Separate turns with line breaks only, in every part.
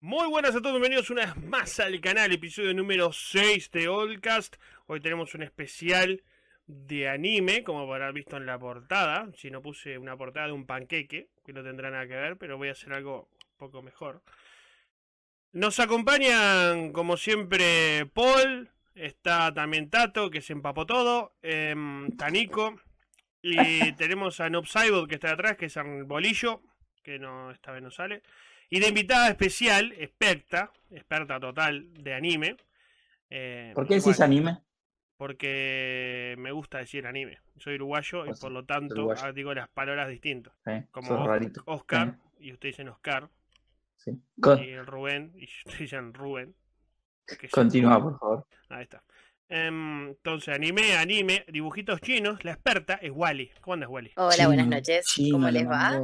Muy buenas a todos, bienvenidos una vez más al canal, episodio número 6 de Oldcast. Hoy tenemos un especial de anime, como habrán visto en la portada. Si no puse una portada de un panqueque, que no tendrá nada que ver, pero voy a hacer algo un poco mejor. Nos acompañan, como siempre, Paul, está también Tato, que se empapó todo, eh, em, Tanico, y tenemos a Noob que está atrás, que es el bolillo, que no, esta vez no sale. Y la invitada especial, experta, experta total de anime. Eh, ¿Por qué decís anime? Porque me gusta decir anime. Soy uruguayo y pues por lo tanto ah, digo las palabras distintas. como Oscar y ustedes dicen Oscar. Y Rubén y ustedes dicen Rubén. Continúa, por favor. Ahí está. Em, entonces, anime, anime, dibujitos chinos. La experta es Wally. ¿Cómo andas, Wally? Hola, buenas noches. ¿Cómo
les va?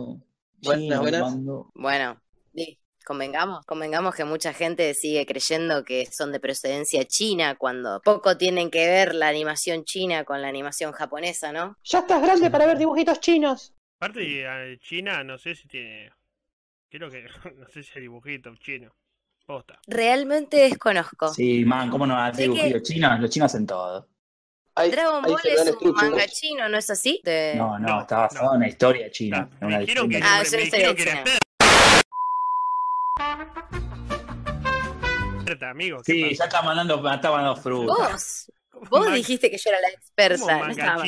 Buenas, buenas. Bueno, Sí, convengamos, convengamos que mucha gente sigue creyendo que son de procedencia china cuando poco tienen que ver la animación china con la animación japonesa, ¿no?
Ya estás grande para ver dibujitos chinos.
Aparte, eh, China no sé si tiene. Creo que no sé si hay dibujitos chinos. Posta. Realmente desconozco. Sí, man, ¿cómo no hay dibujitos
chinos? Los chinos hacen todo.
Dragon Ball es un manga chino, ¿no es así? De... No,
no, está basado en la historia china. No, me,
ah, china.
Amigo, sí, pasa? ya está mandando, está mandando frutas.
Vos, ¿Vos dijiste que yo era la experta. No estaba,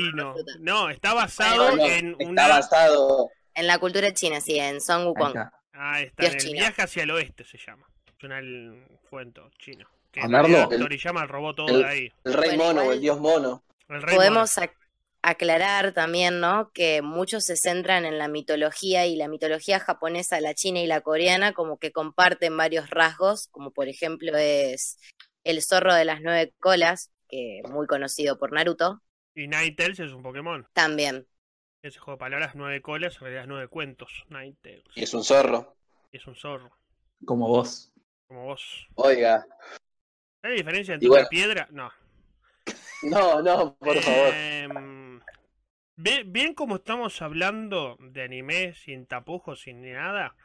no, está basado bueno, en está una...
basado en la cultura china, sí, en Song Wukong.
Ahí está. Ah, está. en el viaje hacia el oeste se llama. Es un cuento chino. Que Amarlo, el, el robot todo el, de ahí. El rey bueno, mono, el dios mono. El rey podemos
mono aclarar también, ¿no? Que muchos se centran en la mitología y la mitología japonesa, la china y la coreana, como que comparten varios rasgos, como por ejemplo es el zorro de las nueve colas, que muy conocido por Naruto. Y Ninetales es un Pokémon. También.
Ese juego de palabras, nueve colas, en realidad nueve cuentos. Y es un zorro. es un zorro.
Como vos.
Como vos. Oiga. ¿Hay diferencia entre piedra? No. No, no, por favor. Em, Bien, como estamos hablando de anime sin tapujos, sin nada,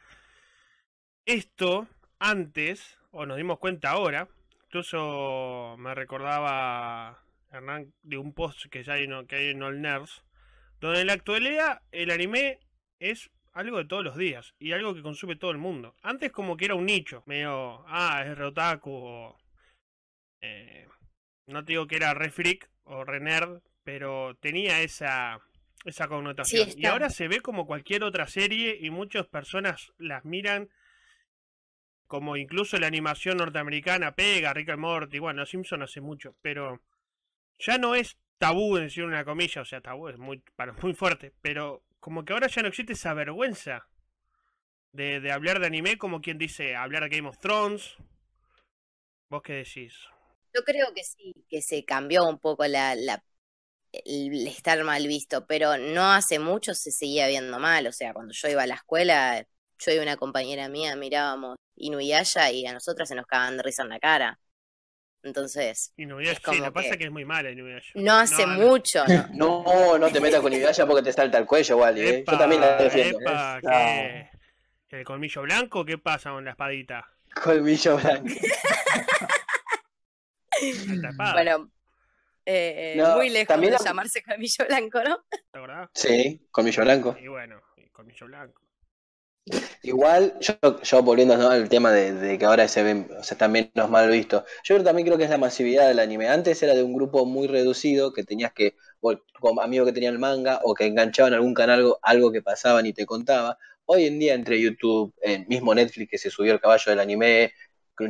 esto antes, o nos dimos cuenta ahora, incluso me recordaba Hernán de un post que ya hay, en, que All Nerds, donde en la actualidad el anime es algo de todos los días y algo que consume todo el mundo. Antes como que era un nicho, medio, ah, es Rotaku o... Eh, no te digo que era re o Renerd pero tenía esa, esa connotación. y ahora se ve como cualquier otra serie y muchas personas las miran como incluso la animación norteamericana pega, Rick and Morty, bueno, Simpson hace mucho, pero ya no es tabú en decir una comilla, o sea, tabú es muy, muy fuerte, pero como que ahora ya no existe esa vergüenza de, hablar de anime como quien dice hablar de Game of Thrones. ¿Vos qué decís?
Yo creo que sí, que se cambió un poco la el estar mal visto, pero no hace mucho se seguía viendo mal, o sea, cuando yo iba a la escuela, yo y una compañera mía mirábamos Inuyasha y a nosotras se nos cagaban de risa en la cara. Entonces. Inuyasha, sí, lo que pasa
que es muy mala Inuyasha.
No hace mucho.
No. no, te metas con Inuyasha porque te salta el cuello, igual, ¿eh? Yo también la defiendo.
¿El colmillo blanco? ¿Qué pasa con la espadita?
Colmillo blanco.
bueno, eh, muy lejos de llamarse Colmillo Blanco, ¿no?
Sí, Colmillo Blanco. Y bueno, Colmillo Blanco. Igual, yo, yo volviendo al tema de, que ahora se ven, o sea, están menos mal visto Yo también creo que es la masividad del anime. Antes era de un grupo muy reducido que tenías que, con amigos que tenían manga o que enganchaban algún canal algo, algo que pasaban y te contaba. Hoy en día, entre YouTube, el mismo Netflix que se subió el caballo del anime,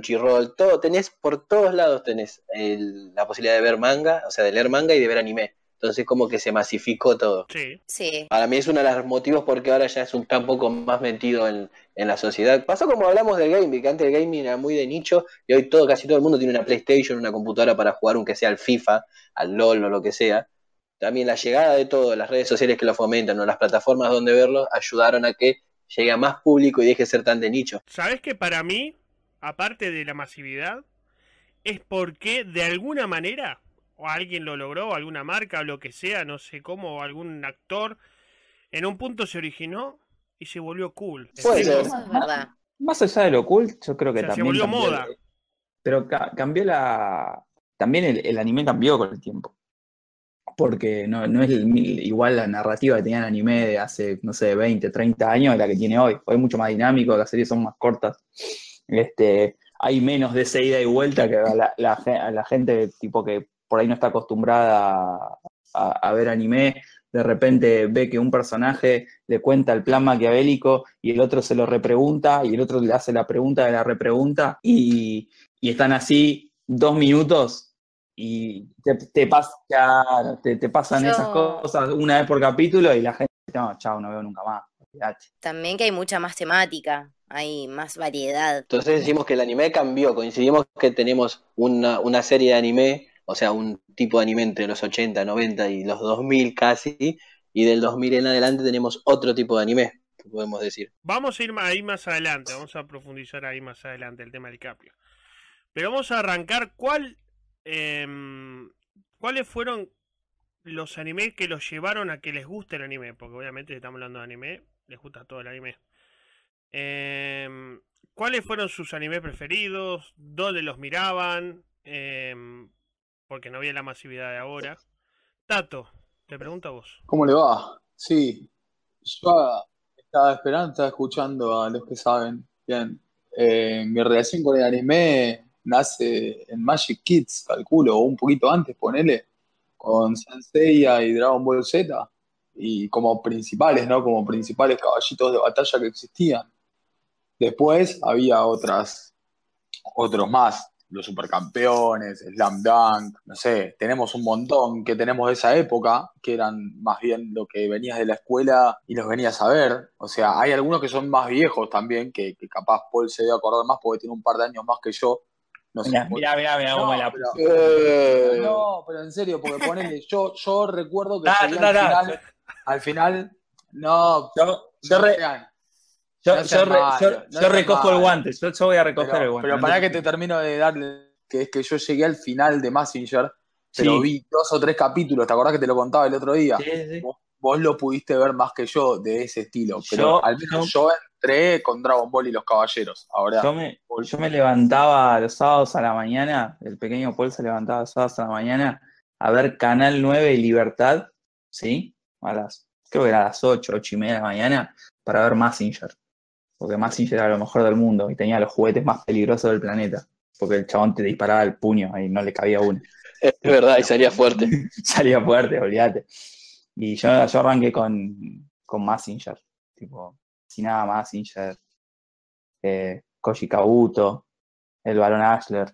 chirrol, todo, tenés, por todos lados tenés la posibilidad de ver manga, o sea, de leer manga y de ver anime. Entonces como que se masificó todo. Sí. Para mí es uno de los motivos porque ahora ya es un campo poco más metido en, la sociedad. Pasó como hablamos del gaming, que antes el gaming era muy de nicho y hoy todo, casi todo el mundo tiene una PlayStation, una computadora para jugar, aunque sea al FIFA, al LOL o lo que sea. También la llegada de todo, las redes sociales que lo fomentan o las plataformas donde verlo ayudaron a que llegue a más público y deje de ser tan de nicho.
¿Sabes que para mí aparte de la masividad, es porque de alguna manera, o alguien lo logró, alguna marca, o lo que sea, no sé cómo, algún actor, en un punto se originó y se volvió cool.
Más, allá de lo cool, yo creo que también. Se volvió moda. Pero cambió la. También el, anime cambió con el tiempo. Porque no, es igual la narrativa que tenía el anime de hace, no sé, 20, 30 años la que tiene hoy. Hoy es mucho más dinámico, las series son más cortas. Este, hay menos de esa ida y vuelta que la, gente tipo que por ahí no está acostumbrada a, ver anime, de repente ve que un personaje le cuenta el plan maquiavélico y el otro se lo repregunta y el otro le hace la pregunta de la repregunta y, están así dos minutos y te, pasan esas cosas una vez por capítulo y la gente, no, chao, no veo
nunca más. También que hay mucha más temática hay más variedad. Entonces decimos
que el anime cambió, coincidimos que tenemos una, serie de anime, o sea, un tipo de anime entre los 80, 90 y los 2000 casi, y del 2000 en adelante tenemos otro tipo de anime, podemos decir.
Vamos a ir ahí más adelante, vamos a profundizar ahí más adelante el tema del capio. Pero vamos a arrancar cuál, em, cuáles fueron los animes que los llevaron a que les guste el anime, porque obviamente si estamos hablando de anime, les gusta todo el anime. Em, ¿Cuáles fueron sus animes preferidos? ¿Dónde los miraban? Em, porque no había la masividad de ahora. Tato, te pregunto a vos.
¿Cómo le va? Sí, yo ah, estaba esperando, estaba escuchando a los que saben. Bien, eh, mi relación con el anime nace en Magic Kids, calculo, o un poquito antes, ponele, con Sensei y Dragon Ball Z, y como principales, ¿no? Como principales caballitos de batalla que existían. Después había otras, otros más, los supercampeones, Slam Dunk, no sé, tenemos un montón que tenemos de esa época, que eran más bien lo que venías de la escuela y los venías a ver. O sea, hay algunos que son más viejos también, que, capaz Paul se debe acordar más porque tiene un par de años más que yo. No mirá, sé, mirá, mirá, no, la... Pero, eh, no, pero en serio, porque ponele, yo, yo recuerdo que al, final, al, final, no, yo, yo, recojo el guante, yo, voy a recoger el guante. Pero para que te termino de darle, que es que yo llegué al final de Massinger, pero vi dos o tres capítulos, ¿te acordás que te lo contaba el otro día? Vos, lo pudiste ver más que yo de ese estilo, pero al menos yo entré con Dragon Ball y los Caballeros. Ahora, yo me, yo
me levantaba los sábados a la mañana, el pequeño Paul se levantaba los sábados a la mañana a ver Canal 9 y Libertad, ¿sí? A las, creo que era a las 8, 8 y media de la mañana, para ver Massinger. Porque Massinger era lo mejor del mundo y tenía los juguetes más peligrosos del planeta. Porque el chabón te disparaba el puño y no le cabía uno. Es verdad,
y salía fuerte.
salía fuerte, olvídate. Y yo, yo arranqué con, con Massinger, tipo, sin nada Massinger, eh, Koji Kabuto, el balón Ashler.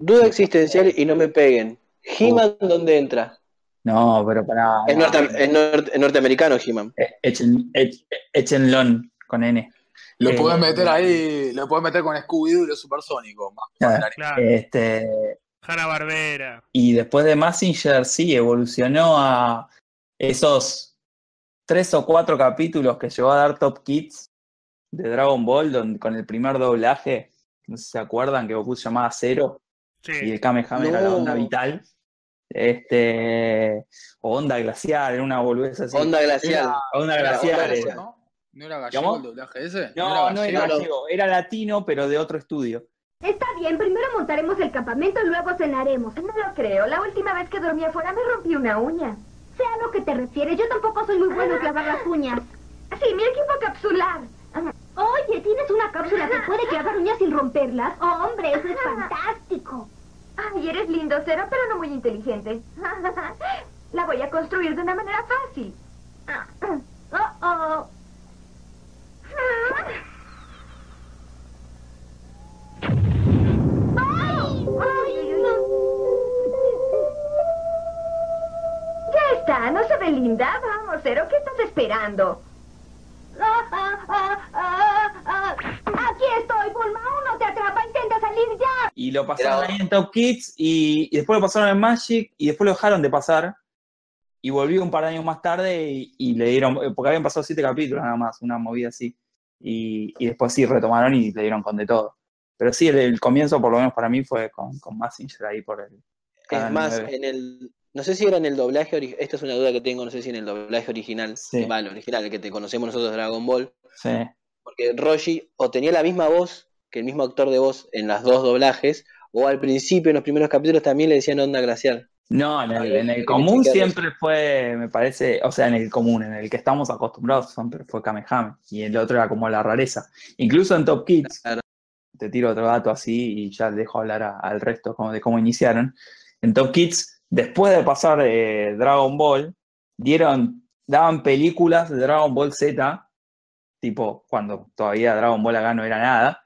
Duda existencial y no me peguen. He-Man, ¿dónde entra?
No, pero para. Es,
es norte, norteamericano He-Man.
Eh, Echenlon, con N. Lo eh, puedes meter eh, ahí,
eh. lo puedes meter con Scooby-Doo y lo
supersónico. Ah, claro.
Este,
Hanna Barbera.
Y después de Massinger, sí, evolucionó a esos tres o cuatro capítulos que llegó a dar Top Kids de Dragon Ball con el primer doblaje. No sé si se acuerdan que Goku se llamaba Cero y el Kamehameha era la onda vital. Este, o onda glacial, era una boludez así. Onda glacial. onda glacial.
¿No era gallego ese? No, no era, no
era latino, pero de otro estudio.
Está bien, primero montaremos el campamento y luego cenaremos. No lo creo, la última vez que dormí afuera me rompí una uña. Sea a lo que te refieres, yo tampoco soy muy bueno en clavar las uñas. Sí, mi equipo capsular. Oye, ¿tienes una cápsula que puede clavar uñas sin romperlas? Oh, hombre, eso es fantástico. Ay, eres lindo, Cero, pero no muy inteligente. La voy a construir de una manera fácil. Ah, oh, oh está, ¿no se Linda, vamos, ¿pero ¿qué estás esperando? Aquí estoy, Bulma, uno te atrapa, intenta salir ya.
Y lo pasaron en Top Kids y, después lo pasaron en Magic y después lo dejaron de pasar. Y volvió un par de años más tarde y le dieron, porque habían pasado siete capítulos nada más, una movida así. Y, después sí retomaron y le dieron con de todo. Pero sí, el, comienzo, por lo menos para mí, fue con, con Massinger ahí por el.
Es más, en el. No sé si era en el doblaje, esta es una duda que tengo, no sé si en el doblaje original, sí. original, el que te conocemos nosotros Dragon Ball. Porque Roshi o tenía la misma voz que el mismo actor de voz en las dos doblajes, o al principio, en los primeros capítulos, también le decían onda glacial.
No, en el, común siempre fue, me parece, o sea, en el común, en el que estamos acostumbrados, siempre fue Kamehame. Y el otro era como la rareza. Incluso en Top Kids, te tiro otro dato así y ya dejo hablar al resto como de cómo iniciaron. En Top Kids, después de pasar eh, Dragon Ball, dieron, daban películas de Dragon Ball Z, tipo cuando todavía Dragon Ball acá no era nada,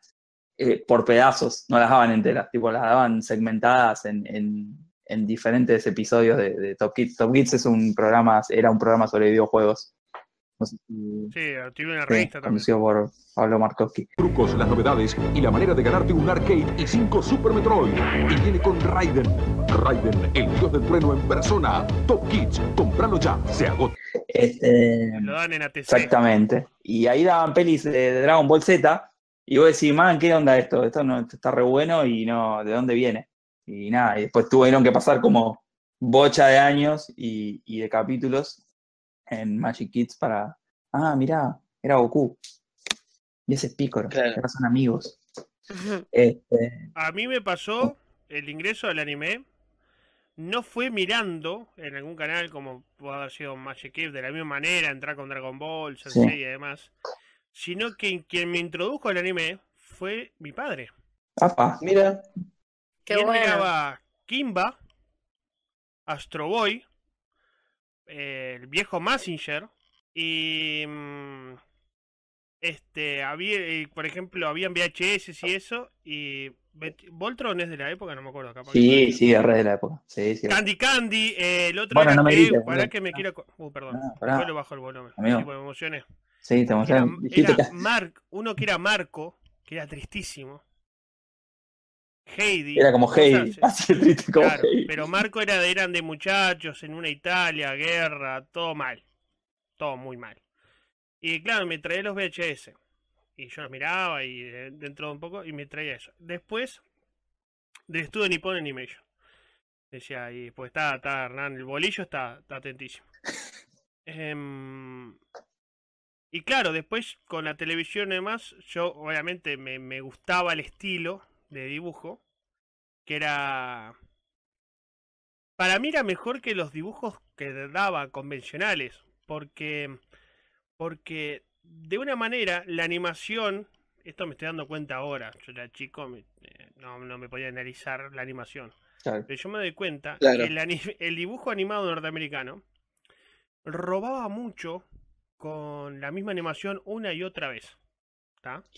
eh, por pedazos, no las daban enteras, tipo las daban segmentadas en en diferentes episodios de, Top Kids. Top Kids es un programa, era un programa sobre videojuegos.
sí, tiene una revista sí, también.
por Pablo Markowski. Trucos, las novedades y la manera de ganarte un arcade y cinco Super Metroid. Y viene con Raiden. Raiden, el dios del trueno en persona. Top Kids, compralo ya, se agota. Este, Lo dan en ATC. Exactamente. Y ahí daban pelis de Dragon Ball Z. Y vos decís, man, ¿qué onda esto? Esto no, está re bueno y no, ¿de dónde viene? Y nada, y después tuvieron que pasar como bocha de años y, de capítulos en Magic Kids para, ah, mira era Goku. Y ese es Picoro, que son amigos.
Este, A mí me pasó el ingreso al anime. No fue mirando en algún canal como puede haber sido Magic Kids, de la misma manera, entrar con Dragon Ball, y demás. Sino que quien me introdujo al anime fue mi padre.
Apa. Mira.
Qué ¿Quién Kimba, Astro Boy, el viejo Massinger y mm, este había eh, por ejemplo habían VHS y ah. eso y Voltron es de la época no me acuerdo capaz sí sí es de la época sí, sí, Candy Candy eh, el otro bueno, no me que, para que me quiera uh, perdón bajo el volumen Sí, me emocioné sí te emocioné Mark uno que era Marco que era tristísimo Heidi. Era como Heidi, Pero Marco era de, eran de muchachos en una Italia, guerra, todo mal. Todo muy mal. Y claro, me traía los VHS. Y yo los miraba y eh, dentro de un poco y me traía eso. Después, de estudio ni Animation. Decía, y pues está, está Hernán, el bolillo está, atentísimo. Em, y claro, después con la televisión y demás, yo obviamente me gustaba el estilo, de dibujo, que era... Para mí era mejor que los dibujos que daba convencionales, porque, porque de una manera la animación, esto me estoy dando cuenta ahora, yo era chico, eh, no, no, me podía analizar la animación, pero yo me doy cuenta que el dibujo animado norteamericano robaba mucho con la misma animación una y otra vez.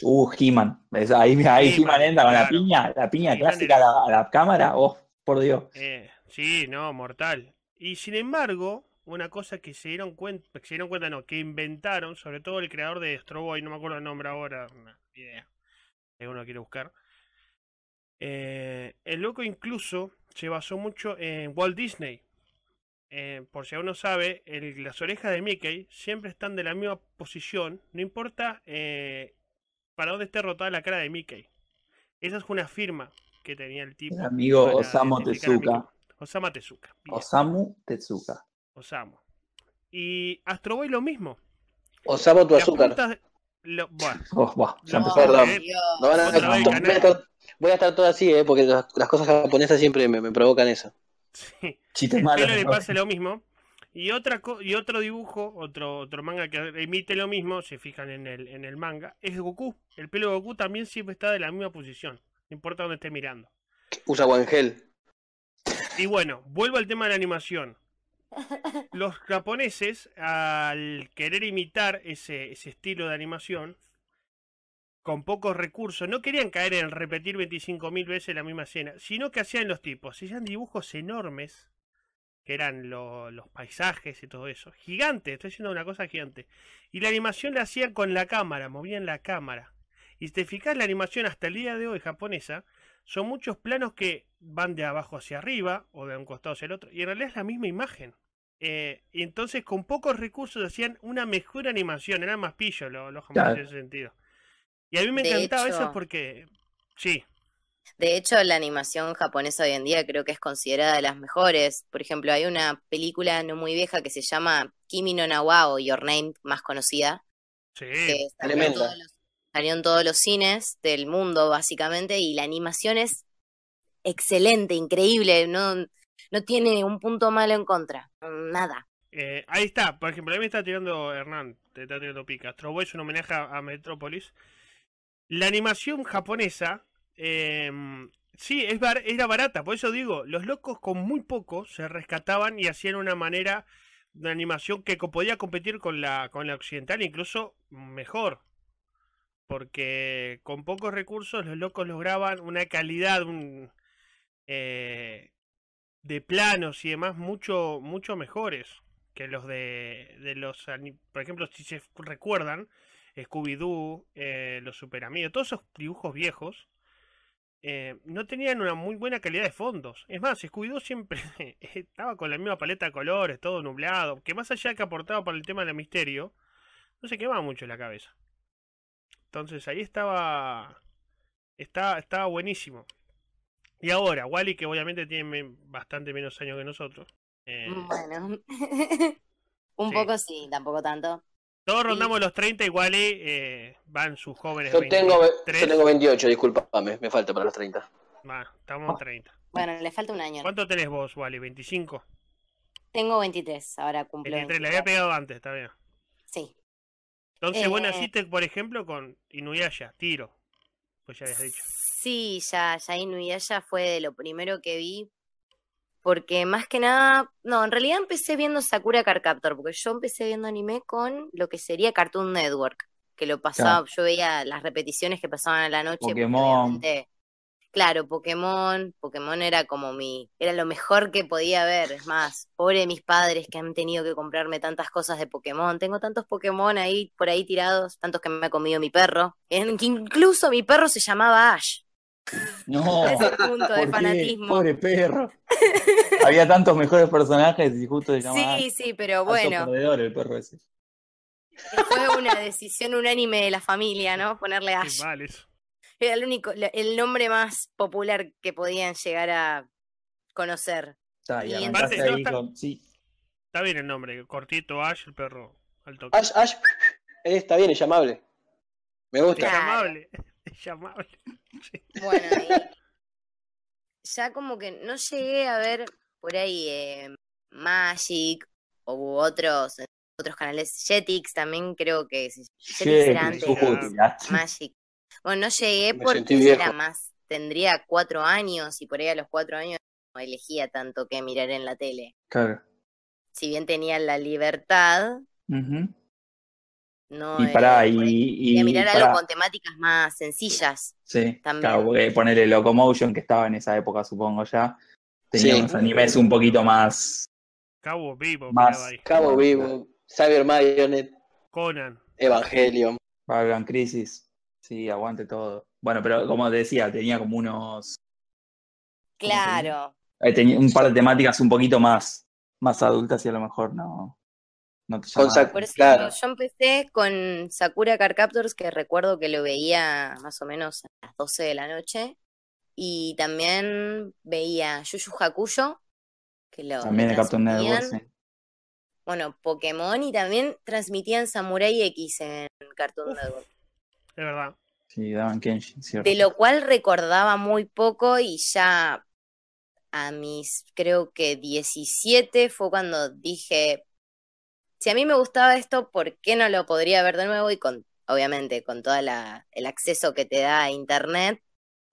Uh, He-Man. Ahí, ahí He con la piña, la piña clásica a, la, cámara. Oh, por Dios.
Eh, sí, no, mortal. Y sin embargo, una cosa que se dieron cuenta, que no, que inventaron, sobre todo el creador de Stroboy, no me acuerdo el nombre ahora, una idea, Si uno quiere buscar. Eh, el loco incluso se basó mucho en Walt Disney. Eh, por si aún no sabe, las orejas de Mickey siempre están de la misma posición, no importa ¿Para dónde está rotada la cara de Mickey? Esa es una firma que tenía el tipo. El amigo Osamu Tezuka. Osama Tezuka.
Osamu Tezuka.
Osamu. Y Astro Boy lo mismo. Osamu tu azúcar. Lo... Bueno. Oh, perdón. No
voy, a estar... todo así, ¿eh? porque las, cosas japonesas siempre me, provocan eso.
Sí. Chiste le pasa lo mismo. Y, otra y otro dibujo, otro, otro manga que emite lo mismo, se fijan en el, en el manga, es Goku. El pelo de Goku también siempre está de la misma posición, no importa dónde esté mirando.
Usa Wangel.
Y bueno, vuelvo al tema de la animación. Los japoneses, al querer imitar ese, ese estilo de animación, con pocos recursos, no querían caer en repetir 25.000 veces la misma escena, sino que hacían los tipos, hacían dibujos enormes que eran los paisajes y todo eso. Gigante, estoy diciendo una cosa gigante. Y la animación la hacían con la cámara, movían la cámara. Y si te fijas, la animación hasta el día de hoy japonesa son muchos planos que van de abajo hacia arriba o de un costado hacia el otro. Y en realidad es la misma imagen. Eh, y entonces con pocos recursos hacían una mejor animación. Eran más pillos los, japoneses en ese sentido. Y a mí me encantaba eso porque...
Sí. De hecho, la animación japonesa hoy en día creo que es considerada de las mejores. Por ejemplo, hay una película no muy vieja que se llama Kimi no Nawao, o Your Name, más conocida. Sí, que salió en, todos los, todos los cines del mundo, básicamente, y la animación es excelente, increíble, no, no tiene un punto malo en contra, nada.
Eh, ahí está, por ejemplo, ahí me está tirando Hernán, te está tirando pica. Strobo es un homenaje a Metrópolis. La animación japonesa Em, sí, es era barata, por eso digo, los locos con muy poco se rescataban y hacían una manera de animación que podía competir con la, con la occidental, incluso mejor. Porque con pocos recursos los locos lograban una calidad eh, de planos y demás mucho, mucho mejores que los de, los... Por ejemplo, si se recuerdan, Scooby-Doo, eh, los Super Amigos, todos esos dibujos viejos eh, no tenían una muy buena calidad de fondos. Es más, scooby siempre estaba con la misma paleta de colores, todo nublado, que más allá que aportaba para el tema del misterio, no se quemaba mucho la cabeza. Entonces ahí estaba, estaba, estaba buenísimo. Y ahora, Wally, que obviamente tiene bastante menos años que nosotros.
Eh, bueno, un poco sí, tampoco tanto.
Todos rondamos los 30, igual eh, eh, van sus jóvenes. Yo tengo,
yo 28, disculpame, me falta para los 30.
Va, estamos ah. en 30. Bueno, le falta un año. ¿Cuánto tenés vos, Wally? ¿25?
Tengo 23, ahora cumplo. 23, le había
pegado antes, está bien. Sí. Entonces, vos eh. naciste, por ejemplo, con Inuyasha, tiro. Pues ya habías dicho.
Sí, ya, ya Inuyasha fue de lo primero que vi porque más que nada, no, en realidad empecé viendo Sakura Carcaptor, porque yo empecé viendo anime con lo que sería Cartoon Network, que lo pasaba, yo veía las repeticiones que pasaban a la noche. Pokémon. Claro, Pokémon, Pokémon era como mi, era lo mejor que podía ver, es más, pobre de mis padres que han tenido que comprarme tantas cosas de Pokémon, tengo tantos Pokémon ahí por ahí tirados, tantos que me ha comido mi perro, en que incluso mi perro se llamaba Ash.
No, punto de fanatismo. Pobre perro. Había tantos mejores personajes y justo de Sí,
sí, pero bueno.
el perro eh,
Fue una decisión unánime de la familia, ¿no? Ponerle Ash. Era el único, el nombre más popular que podían llegar a conocer.
Está, Sí. está, bien el nombre, cortito Ash, el perro. Ash, Ash, eh, está
bien, es llamable. Me gusta. Es
llamable.
Bueno, ya como que no llegué a ver por ahí eh, Magic o otros eh, otros canales. Jetix también creo que Jetix antes. Magic. Bueno, no llegué porque era más. Tendría cuatro años y por ahí a los cuatro años no elegía tanto que mirar en la tele. Claro. Si bien tenía la libertad, y eh, para
y, y, mirar algo con
temáticas más sencillas.
Sí, también. Claro, ponerle Locomotion, que estaba en esa época, supongo ya. Teníamos unos animes un poquito más.
Cabo Vivo, más, Cabo Vivo,
Cyber Marionet,
Conan,
Evangelion, Babylon Crisis. Sí, aguante todo. Bueno, pero como decía, tenía como unos.
Claro.
Eh, tenía? un par de temáticas un poquito más, más adultas y a lo mejor no yo
empecé con Sakura Car Captors, que recuerdo que lo veía más o menos a las 12 de la noche. Y también veía Yuyu Hakuyo, que lo. También de Captain Network, sí. Bueno, Pokémon y también transmitían Samurai X en Cartoon Network.
Es verdad. Sí, daban Kenshin, cierto. De
lo cual recordaba muy poco y ya a mis, creo que 17 fue cuando dije, si a mí me gustaba esto, ¿por qué no lo podría ver de nuevo? Y con, obviamente, con todo el acceso que te da internet,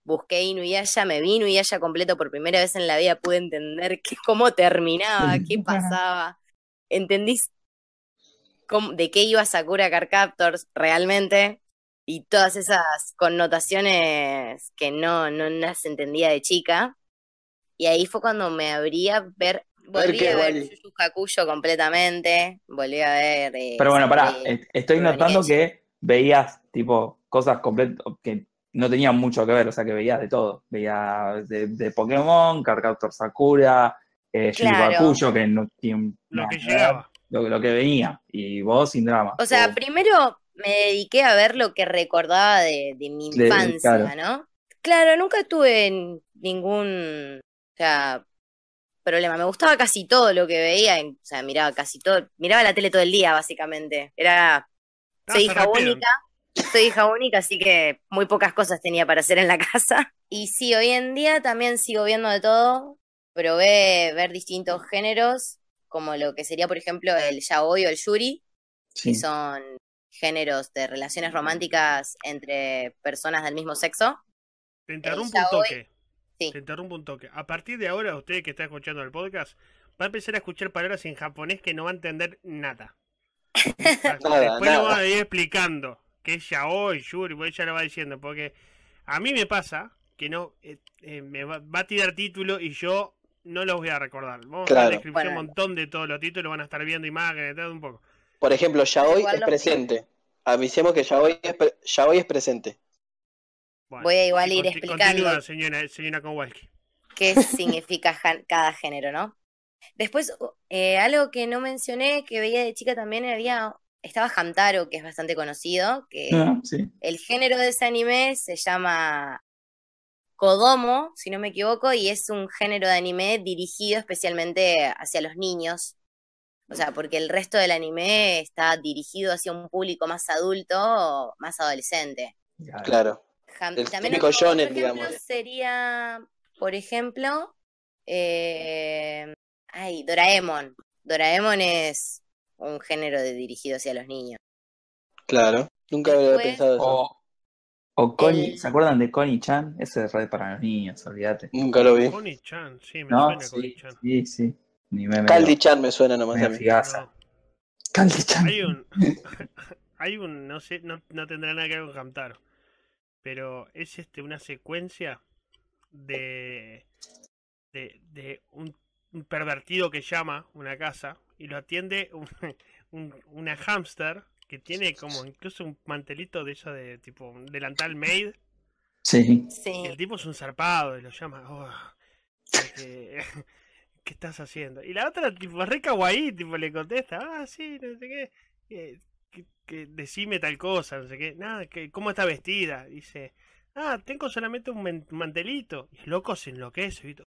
busqué Inuyasha, me vi Inuyasha completo por primera vez en la vida, pude entender cómo terminaba, qué pasaba. Entendí de qué iba Sakura Car realmente y todas esas connotaciones que no, no las entendía de chica. Y ahí fue cuando me abría ver Volví a ver Yuyu completamente, volví a ver... Eh, Pero bueno, pará, eh,
eh, estoy notando que veías, tipo, cosas que no tenían mucho que ver, o sea, que veías de todo. Veías de, Pokémon, Carcaptor Sakura, eh, claro. que no tiene... Lo que llegaba. Lo, que venía, y vos sin drama. O sea,
primero me dediqué a ver lo que recordaba de, mi infancia, ¿no? Claro, nunca tuve ningún... O sea, problema. Me gustaba casi todo lo que veía, o sea, miraba casi todo, miraba la tele todo el día, básicamente. Era, ah, soy hija única, soy hija única, así que muy pocas cosas tenía para hacer en la casa. Y sí, hoy en día también sigo viendo de todo, probé ver distintos géneros, como lo que sería, por ejemplo, el yaoi o el yuri, que son géneros de relaciones románticas entre personas del mismo sexo. Te interrumpo un toque.
Se interrumpe un toque. A partir de ahora, usted que está escuchando el podcast, va a empezar a escuchar palabras en japonés que no va a entender nada. Después lo van a ir explicando. Que es yaoi, yuri, pues ya lo va diciendo. Porque a mí me pasa que no eh, eh, me va, a tirar título y yo no los voy a recordar. Vamos a la descripción un montón de todos los títulos, van a estar viendo imágenes, todo un poco.
Por ejemplo, hoy es presente. Avisemos que ya es, es presente.
Voy a igual ir explicando qué significa cada género, ¿no? Después, eh, algo que no mencioné, que veía de chica también, había, estaba Hamtaro, que es bastante conocido, que ah, el género de ese anime se llama Kodomo, si no me equivoco, y es un género de anime dirigido especialmente hacia los niños. O sea, porque el resto del anime está dirigido hacia un público más adulto, más adolescente. Claro. También digamos. Sería, por ejemplo, eh, Doraemon. Doraemon es un género de dirigido hacia los niños.
Claro,
nunca lo había pensado eso. O, ¿se acuerdan de Connie Chan? Ese es red para los
niños, olvídate. Nunca lo vi.
Connie Chan, sí, me suena Connie Chan.
Sí, sí. Ni me Caldi Chan me suena nomás a mí. casa
Chan. Hay un, hay un no sé, no, no tendrá nada que ver con Hamtaro pero es este una secuencia de de, un, pervertido que llama una casa y lo atiende un, una hamster que tiene como incluso un mantelito de eso de tipo un delantal made. Sí. sí. El tipo es un zarpado y lo llama. Oh, este, ¿Qué estás haciendo? Y la otra, tipo, re kawaii, tipo, le contesta, ah, sí, no sé qué. Eh, que, decime tal cosa, no sé qué, nada, que, ¿cómo está vestida? Dice, ah, tengo solamente un mantelito. Y el loco se enloquece, ¿viste?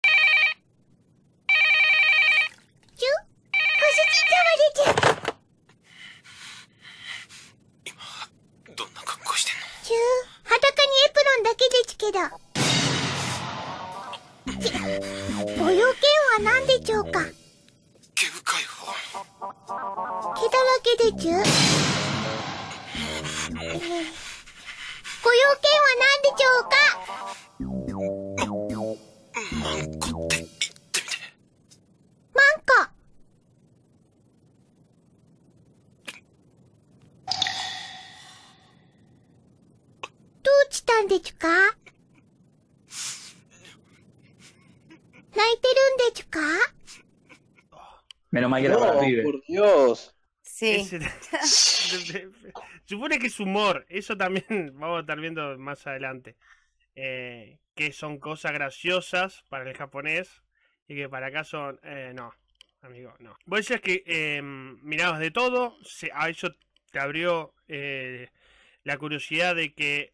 Por Dios.
supone que
es humor. Eso también vamos a estar viendo más adelante. Eh, que son cosas graciosas para el japonés y que para acá son. Eh, no, amigo, no. Vos decías que eh, mirabas de todo. a eso te abrió eh, la curiosidad de que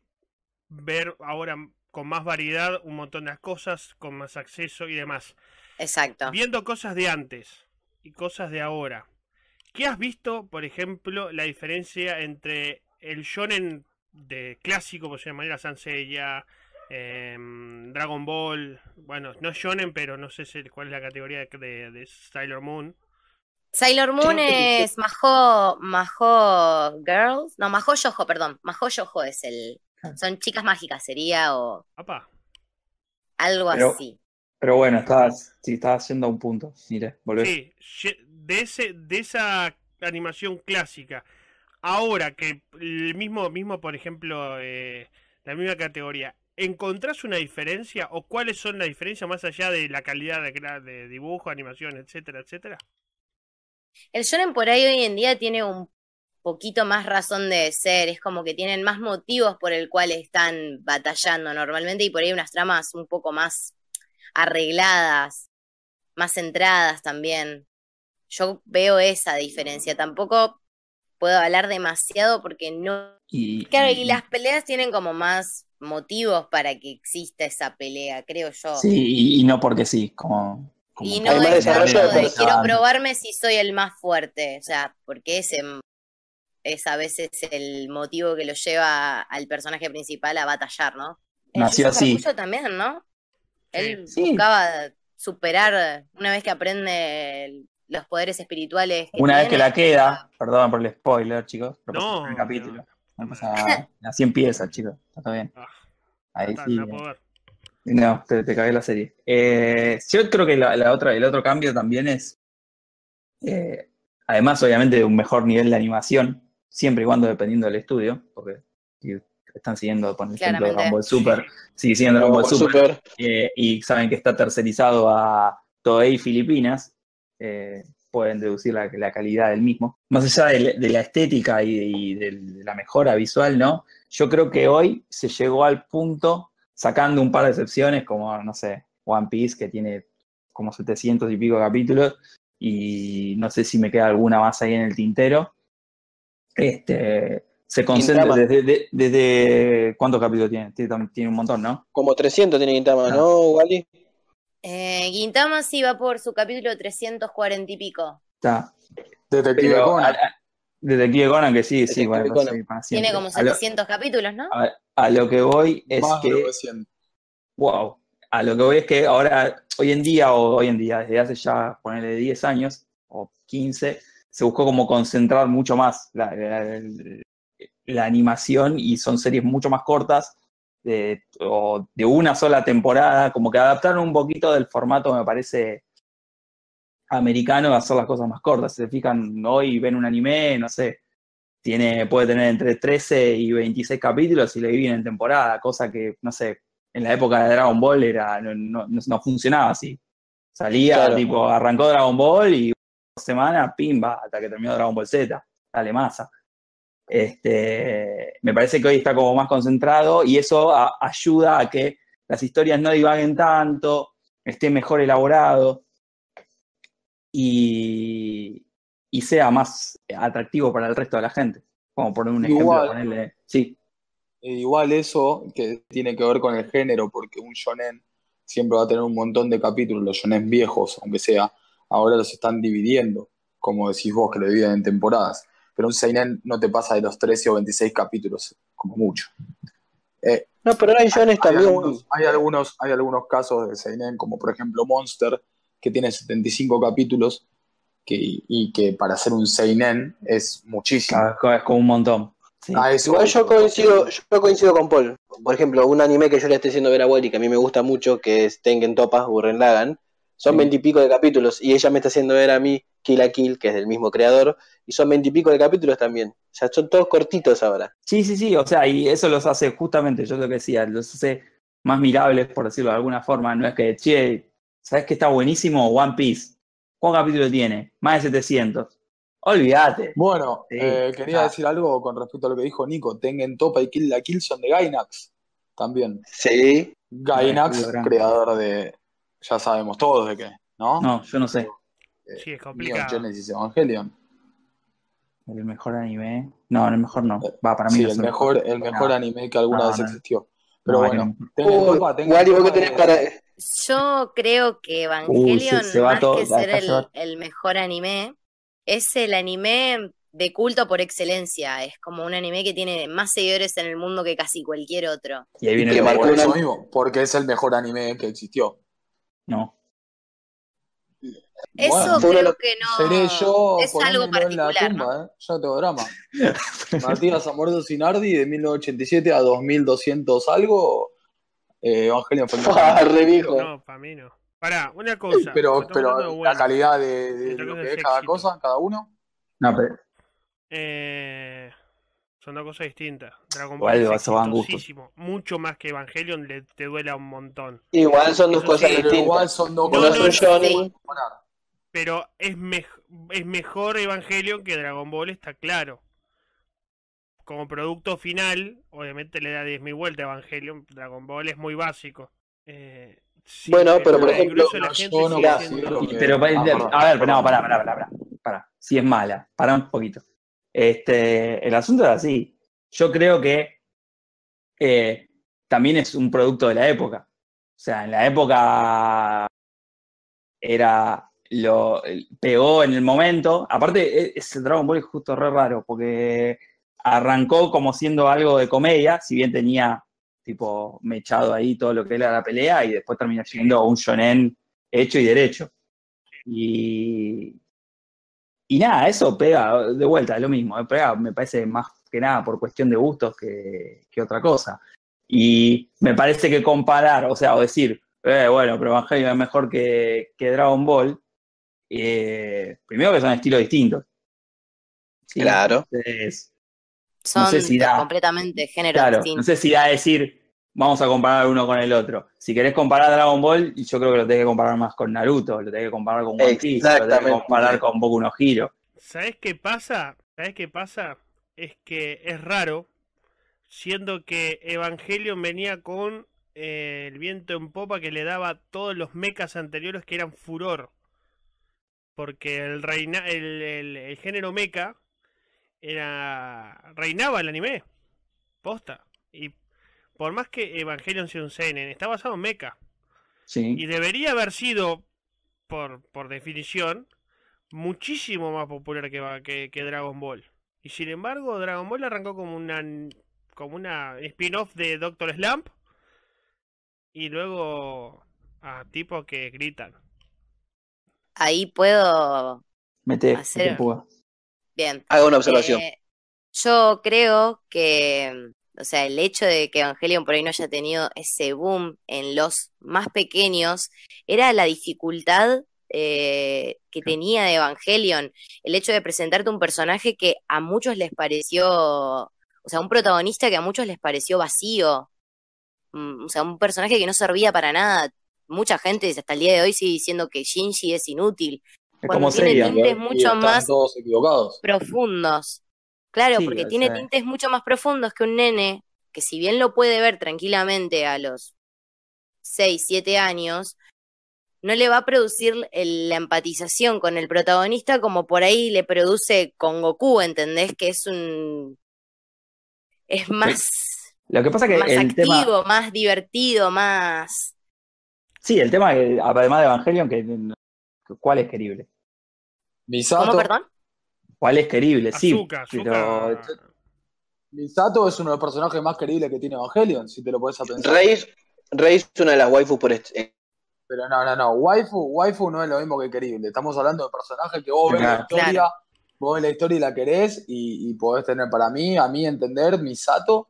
ver ahora con más variedad un montón de cosas, con más acceso y demás.
Exacto. Viendo
cosas de antes y cosas de ahora. ¿Qué has visto, por ejemplo, la diferencia entre el shonen de clásico, por manera Sansella, em, Dragon Ball, bueno, no shonen, pero no sé cuál es la categoría de, Sailor Moon?
Sailor Moon es Majo, Majo Girls, no, Majo Yojo, perdón, Majo Yojo es el, ah. son chicas mágicas sería o... Algo así.
Pero bueno, estás, sí, estás haciendo un punto. mire, volvés.
Sí,
de, ese, de esa animación clásica. Ahora que el mismo, mismo por ejemplo, eh, la misma categoría, ¿encontrás una diferencia o cuáles son las diferencias más allá de la calidad de, de dibujo, animación, etcétera, etcétera?
El shonen por ahí hoy en día tiene un poquito más razón de ser, es como que tienen más motivos por el cual están batallando normalmente y por ahí unas tramas un poco más arregladas, más centradas también. Yo veo esa diferencia. Tampoco puedo hablar demasiado porque no. Y, claro, y las peleas tienen como más motivos para que exista esa pelea, creo yo. Sí,
y, no porque sí, como.
y no de, quiero probarme si soy el más fuerte, o sea, porque ese es a veces el motivo que lo lleva al personaje principal a batallar, ¿no?
Nació así.
también, ¿no? Él buscaba superar, una vez que aprende los poderes espirituales. una vez que la
queda, perdón por el spoiler, chicos, pero no, capítulo. Ah. así empieza, chicos. Está bien. Ah, Ahí sí. No, te, cagué la serie. Eh, yo creo que la, otra, el otro cambio también es. Eh, además, obviamente, de un mejor nivel de animación, siempre y cuando dependiendo del estudio, porque están siguiendo, por ejemplo, Dragon Super, sí, siguen Dragon Super, eh, y saben que está tercerizado a Toei Filipinas, eh, pueden deducir la, calidad del mismo. Más allá de, la estética y, de, la mejora visual, ¿no? Yo creo que hoy se llegó al punto, sacando un par de excepciones, como, no sé, One Piece, que tiene como 700 y pico capítulos, y no sé si me queda alguna más ahí en el tintero. Este, se concentra desde, ¿Cuántos capítulos tiene? tiene? un montón, ¿no?
Como 300 tiene Guintama, ah. ¿no,
Wally?
Eh, sí va por su capítulo 340 y pico.
Está. Detective Conan. Detective Conan, que sí, sí, Tiene como 700
capítulos, ¿no?
A, lo que voy es que... Wow. A lo que voy es que ahora, hoy en día, o hoy en día, desde hace ya, ponerle 10 años, o 15, se buscó como concentrar mucho más la, la animación y son series mucho más cortas, de, de una sola temporada, como que adaptaron un poquito del formato, me parece, americano de hacer las cosas más cortas. Si se fijan, hoy ven un anime, no sé, tiene, puede tener entre 13 y 26 capítulos y le bien en temporada, cosa que, no sé, en la época de Dragon Ball era, no, no funcionaba así. Salía, tipo, arrancó Dragon Ball y una semana, pimba, hasta que terminó Dragon Ball Z, dale masa. Este, me parece que hoy está como más concentrado y eso ayuda a que las historias no divaguen tanto, esté mejor elaborado y, sea más atractivo para el resto de la gente. Como poner un ejemplo,
sí. Eh, igual eso que tiene que ver con el género, porque un shonen siempre va a tener un montón de capítulos, los shonen viejos, aunque sea, ahora los están dividiendo, como decís vos, que lo dividen en temporadas pero un Seinen no te pasa de los 13 o 26 capítulos, como mucho. Eh, no, pero hay, hay, algunos, hay, algunos, hay algunos casos de Seinen, como por ejemplo Monster, que tiene 75 capítulos y, que para ser un Seinen es muchísimo. Ah, es como un montón.
Ah, yo coincido, coincido con Paul. Por ejemplo, un anime que yo le estoy haciendo ver a Wally que a mí me gusta mucho, que es Tengen Topas Gurren Lagan son veintipico de capítulos y ella me está haciendo ver a mí Kill a Kill, que es del mismo creador, y son veintipico de capítulos también. O sea, son todos cortitos ahora.
Sí, sí, sí, o sea, y eso los hace justamente, yo lo que decía, los hace más mirables, por decirlo de alguna forma. No es que, che, ¿sabes que está buenísimo One Piece? ¿Cuántos capítulos tiene? Más de 700.
Olvídate. Bueno,
eh, quería decir
algo con respecto a lo que dijo Nico. Tengen Topa y Kill la Kill son de Gainax. También. Sí. Gainax, creador de, ya sabemos todos de qué, ¿no? No, yo no sé.
Eh, sí, es complicado.
Genesis Evangelion.
El mejor anime. No, el mejor no. Eh, va, para mí. Sí, el mejor, el
mejor anime que alguna vez existió. Pero bueno, tengo, algo tengo que tenés para.
Yo creo que Evangelion, uh, más que ser el, mejor anime, es el anime de culto por excelencia. Es como un anime que tiene más seguidores en el mundo que casi cualquier otro.
Y ahí viene el eso mismo, porque es el mejor anime que existió. No.
Eso creo que no. Seré
yo es algo particular, en la tumba, ¿no? ¿eh? Yo no tengo drama. Matías sin Sinardi de 1987 a 2200 algo. Eh, Evangelio ah, viejo. No,
para mí no. Pará, una cosa. pero la calidad de, de lo que es cada cosa, cada uno. No, pero... eh, son dos cosas distintas. Dragon Ball es muchísimo Mucho más que Evangelion le, te duela un montón. Igual son dos cosas distintas. Pero es, es mejor Evangelion que Dragon Ball, está claro. Como producto final, obviamente le da mil vueltas a Evangelion. Dragon Ball es muy básico. Eh, bueno, pero, por ejemplo...
Pero, a ver, no, para para para pará. Si es mala, para un poquito. Este, el asunto es así. Yo creo que eh, también es un producto de la época. O sea, en la época era lo pegó en el momento. Aparte, e, ese Dragon Ball es justo re raro, porque arrancó como siendo algo de comedia, si bien tenía tipo mechado ahí todo lo que era la pelea, y después terminó siendo un shonen hecho y derecho. Y y nada, eso pega, de vuelta, es lo mismo, eh, pega, me parece más que nada por cuestión de gustos que, otra cosa. Y me parece que comparar, o sea, o decir, eh, bueno, pero Evangelio es mejor que, que Dragon Ball, eh, primero que son estilos distintos. Claro. son
completamente género distintos. No sé
si da a decir, vamos a comparar uno con el otro. Si querés comparar Dragon Ball, yo creo que lo tenés que comparar más con Naruto, lo tenés que comparar con One Piece, lo tenés que comparar con Boku no
¿Sabés qué pasa? ¿Sabés qué pasa? Es que es raro, siendo que Evangelion venía con eh, el viento en popa que le daba a todos los mechas anteriores que eran furor. Porque el, reina, el, género mecha era reinaba el anime. Posta. Y por más que Evangelion sea un seinen, está basado en mecha. Sí. Y debería haber sido, por, por definición, muchísimo más popular que, Dragon Ball. Y sin embargo, Dragon Ball arrancó como una como una spin-off de Doctor Slump y luego a tipos que gritan.
Ahí puedo Mete, hacer... Bien. Hago una observación. Eh, yo creo que o sea, el hecho de que Evangelion por ahí no haya tenido ese boom en los más pequeños era la dificultad eh, que tenía Evangelion. El hecho de presentarte un personaje que a muchos les pareció, o sea, un protagonista que a muchos les pareció vacío. Mm, o sea, un personaje que no servía para nada. Mucha gente hasta el día de hoy sigue diciendo que Shinji es inútil. Es tiene sería, mucho más profundos. Claro, porque tiene tintes mucho más profundos que un nene, que si bien lo puede ver tranquilamente a los 6, 7 años, no le va a producir la empatización con el protagonista como por ahí le produce con Goku, ¿entendés? Que es un... es más...
Lo que pasa que más activo,
más divertido, más...
Sí, el tema, eh, además de Evangelion, que, ¿cuál es querible?
¿Cómo, perdón?
¿Cuál es querible? sí, pero...
Misato es uno de los personajes más queribles que tiene Evangelion, si te lo puedes pensar.
Rey, es una de las waifus por este.
Pero no, no, no. Waifu, waifu no es lo mismo que querible. Estamos hablando de personajes que vos ves la historia, la historia y la querés, y, podés tener para mí, a mí entender, Misato,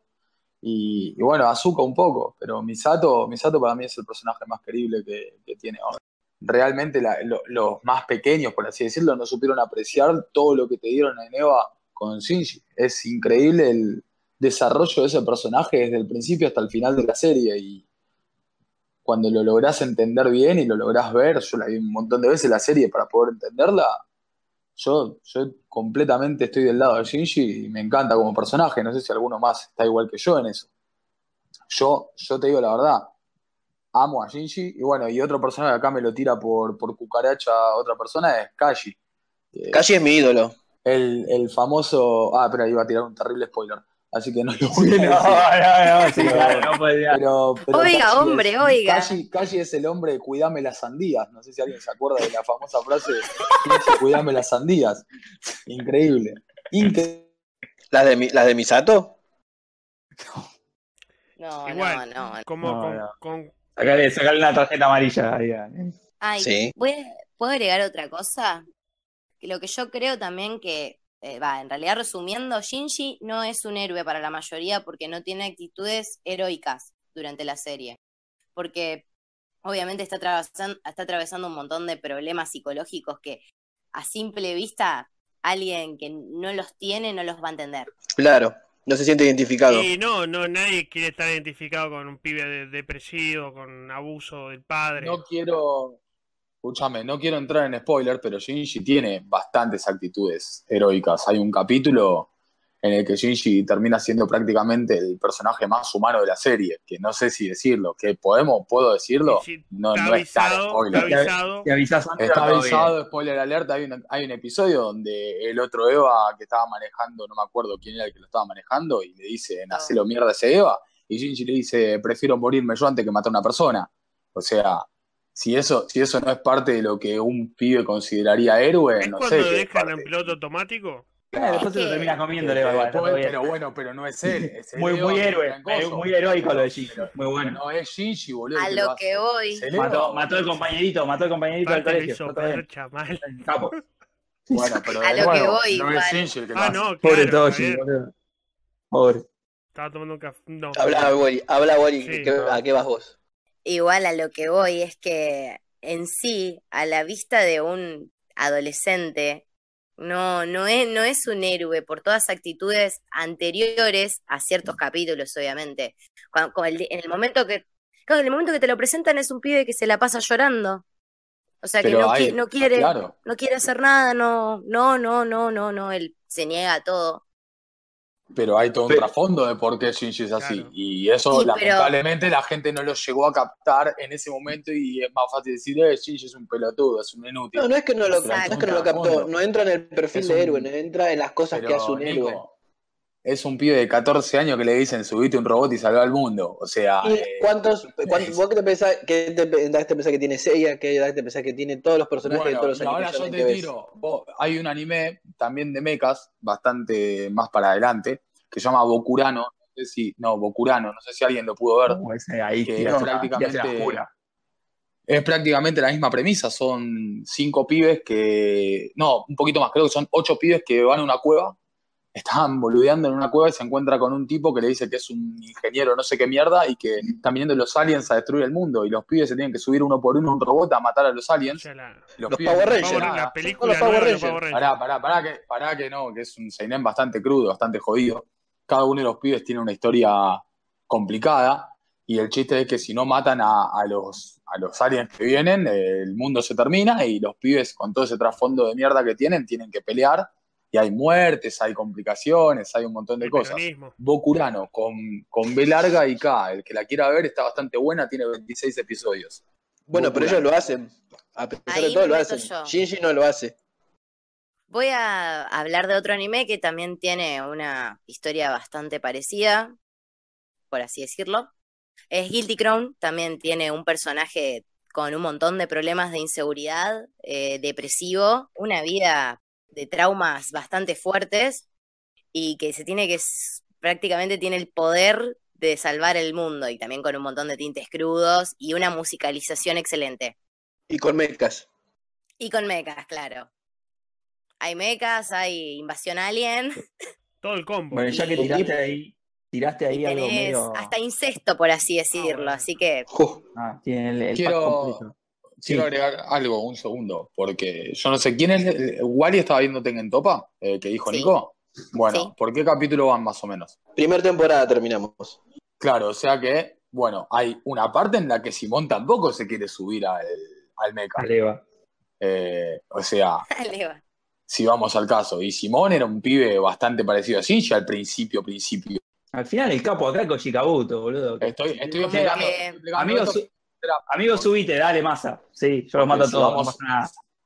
y, bueno, Azuka un poco, pero Misato, Misato para mí es el personaje más querible que, que tiene ahora realmente los más pequeños, por así decirlo, no supieron apreciar todo lo que te dieron a Neva con Shinji. Es increíble el desarrollo de ese personaje desde el principio hasta el final de la serie y cuando lo logras entender bien y lo logras ver, yo la vi un montón de veces la serie para poder entenderla, yo, completamente estoy del lado de Shinji y me encanta como personaje, no sé si alguno más está igual que yo en eso. Yo, yo te digo la verdad, amo a Shinji. Y bueno, y otro personaje que acá me lo tira por, por cucaracha a otra persona es Kashi. Eh, Kashi es mi ídolo. El, el famoso. Ah, pero iba a tirar un terrible spoiler. Así que no lo voy a decir. No, no, no, pero, oiga, hombre, oiga. Kashi, Kashi, es el hombre de cuidame las sandías. No sé si alguien se acuerda de la famosa frase de cuidame las
sandías. Increíble. ¿Las de, ¿la de Misato?
No, Igual, no, no. Como, con, con,
Sacarle una
tarjeta amarilla.
¿eh? ¿puedo agregar otra cosa? lo que yo creo también que, eh, va, en realidad resumiendo, Shinji no es un héroe para la mayoría porque no tiene actitudes heroicas durante la serie. Porque obviamente está atravesando, está atravesando un montón de problemas psicológicos que a simple vista alguien que no los tiene no los va a entender.
Claro no se siente identificado.
Sí, no, no, nadie quiere estar identificado con un pibe depresivo, con abuso del padre. No quiero,
escúchame, no quiero entrar en spoiler, pero Shinji tiene bastantes actitudes heroicas. Hay un capítulo en el que Shinji termina siendo prácticamente el personaje más humano de la serie, que no sé si decirlo, que podemos, puedo decirlo, no, está spoiler. Está avisado, avisado spoiler alerta, hay un, episodio donde el otro Eva que estaba manejando, no me acuerdo quién era el que lo estaba manejando, y le dice, ah. nacelo mierda ese Eva, y Shinji le dice, prefiero morirme yo antes que matar a una persona. O sea, si eso, si eso no es parte de lo que un pibe consideraría héroe, ¿Es no cuando sé. dejan
en piloto automático? Claro, ah, después se lo terminas comiendo, pero bueno, pero no es él. Es
muy, muy héroe, muy
heroico lo de Shinji. Muy bueno. No es Shinji, boludo. A lo
que voy. Mató,
mató el compañerito, mató al compañerito del colegio. Capo.
Bueno,
a
lo que voy, no es Shinji
el que ah, Pobre
todo, boludo. Pobre.
Estaba tomando café. Habla, Wally. Habla, Wally. ¿A qué vas
vos?
Igual a lo que voy es que en sí, a la vista de un adolescente no, no es, no es un héroe por todas actitudes anteriores a ciertos capítulos, obviamente. Cuando, en el momento que, claro, en el momento que te lo presentan es un pibe que se la pasa llorando. O sea que no, no ah, quiere, no quiere hacer nada, no, no, no, no, no, no, él se niega a todo.
Pero hay todo un trasfondo de por qué Shinji es así. Y eso, lamentablemente, la gente no lo llegó a captar en ese momento y es más fácil decir, eh, Shinji es un pelotudo, es un inútil. No, no es que no lo, captó,
no entra en el perfil de héroe, no entra en las cosas que hace un héroe
es un pibe de 14 años que le dicen subite un robot y salva al mundo. O sea. ¿Y eh,
cuántos, ¿Vos qué te pensás, que tiene Seiya? ¿Qué edad que tiene todos los personajes de todos los Ahora yo de tiro.
hay un anime también de mechas, bastante más para adelante, que se llama Bokurano. No sé si. No, no sé si alguien lo pudo ver. que es prácticamente. es prácticamente la misma premisa. Son cinco pibes que. No, un poquito más, creo que son ocho pibes que van a una cueva estaban boludeando en una cueva y se encuentra con un tipo que le dice que es un ingeniero no sé qué mierda y que están viniendo los aliens a destruir el mundo y los pibes se tienen que subir uno por uno un robot a matar a los aliens. los, Pará, pará, pará que, que no, que es un seinen bastante crudo, bastante jodido. Cada uno de los pibes tiene una historia complicada y el chiste es que si no matan a, a los, a los aliens que vienen, el mundo se termina y los pibes con todo ese trasfondo de mierda que tienen tienen que pelear y hay muertes, hay complicaciones, hay un montón de cosas. Bocurano, con, con B larga y K, el que la quiera ver está bastante buena, tiene 26 episodios.
Bueno, pero ellos lo hacen, a pesar de todo lo hacen. Shinji no lo hace.
Voy a hablar de otro anime que también tiene una historia bastante parecida, por así decirlo. Es Guilty Crown, también tiene un personaje con un montón de problemas de inseguridad, eh, depresivo, una vida de traumas bastante fuertes y que se tiene que prácticamente tiene el poder de salvar el mundo y también con un montón de tintes crudos y una musicalización excelente. Y con mecas. Y con mecas, claro. Hay mecas, hay invasión alien. Todo el combo. Bueno, ya que tiraste ahí,
tiraste
ahí Hasta
incesto, por así decirlo, ah, así que... Ah,
tiene Quiero quiero agregar algo, un segundo, porque yo no sé quién es. Eh, Wally estaba viendo en Topa, eh, que dijo Nico. Bueno, ¿por qué capítulo van más o menos? Primer temporada terminamos. Claro, o sea que, bueno, hay una parte en la que Simón tampoco se quiere subir al, al Meca. Eh, o sea, si vamos al caso. Y Simón era un pibe bastante parecido a ya al principio, principio. Al final el capo acá es Chicabuto, boludo. Estoy, estoy Amigos, Amigo, subite, dale, masa. Sí, yo los mato a todos.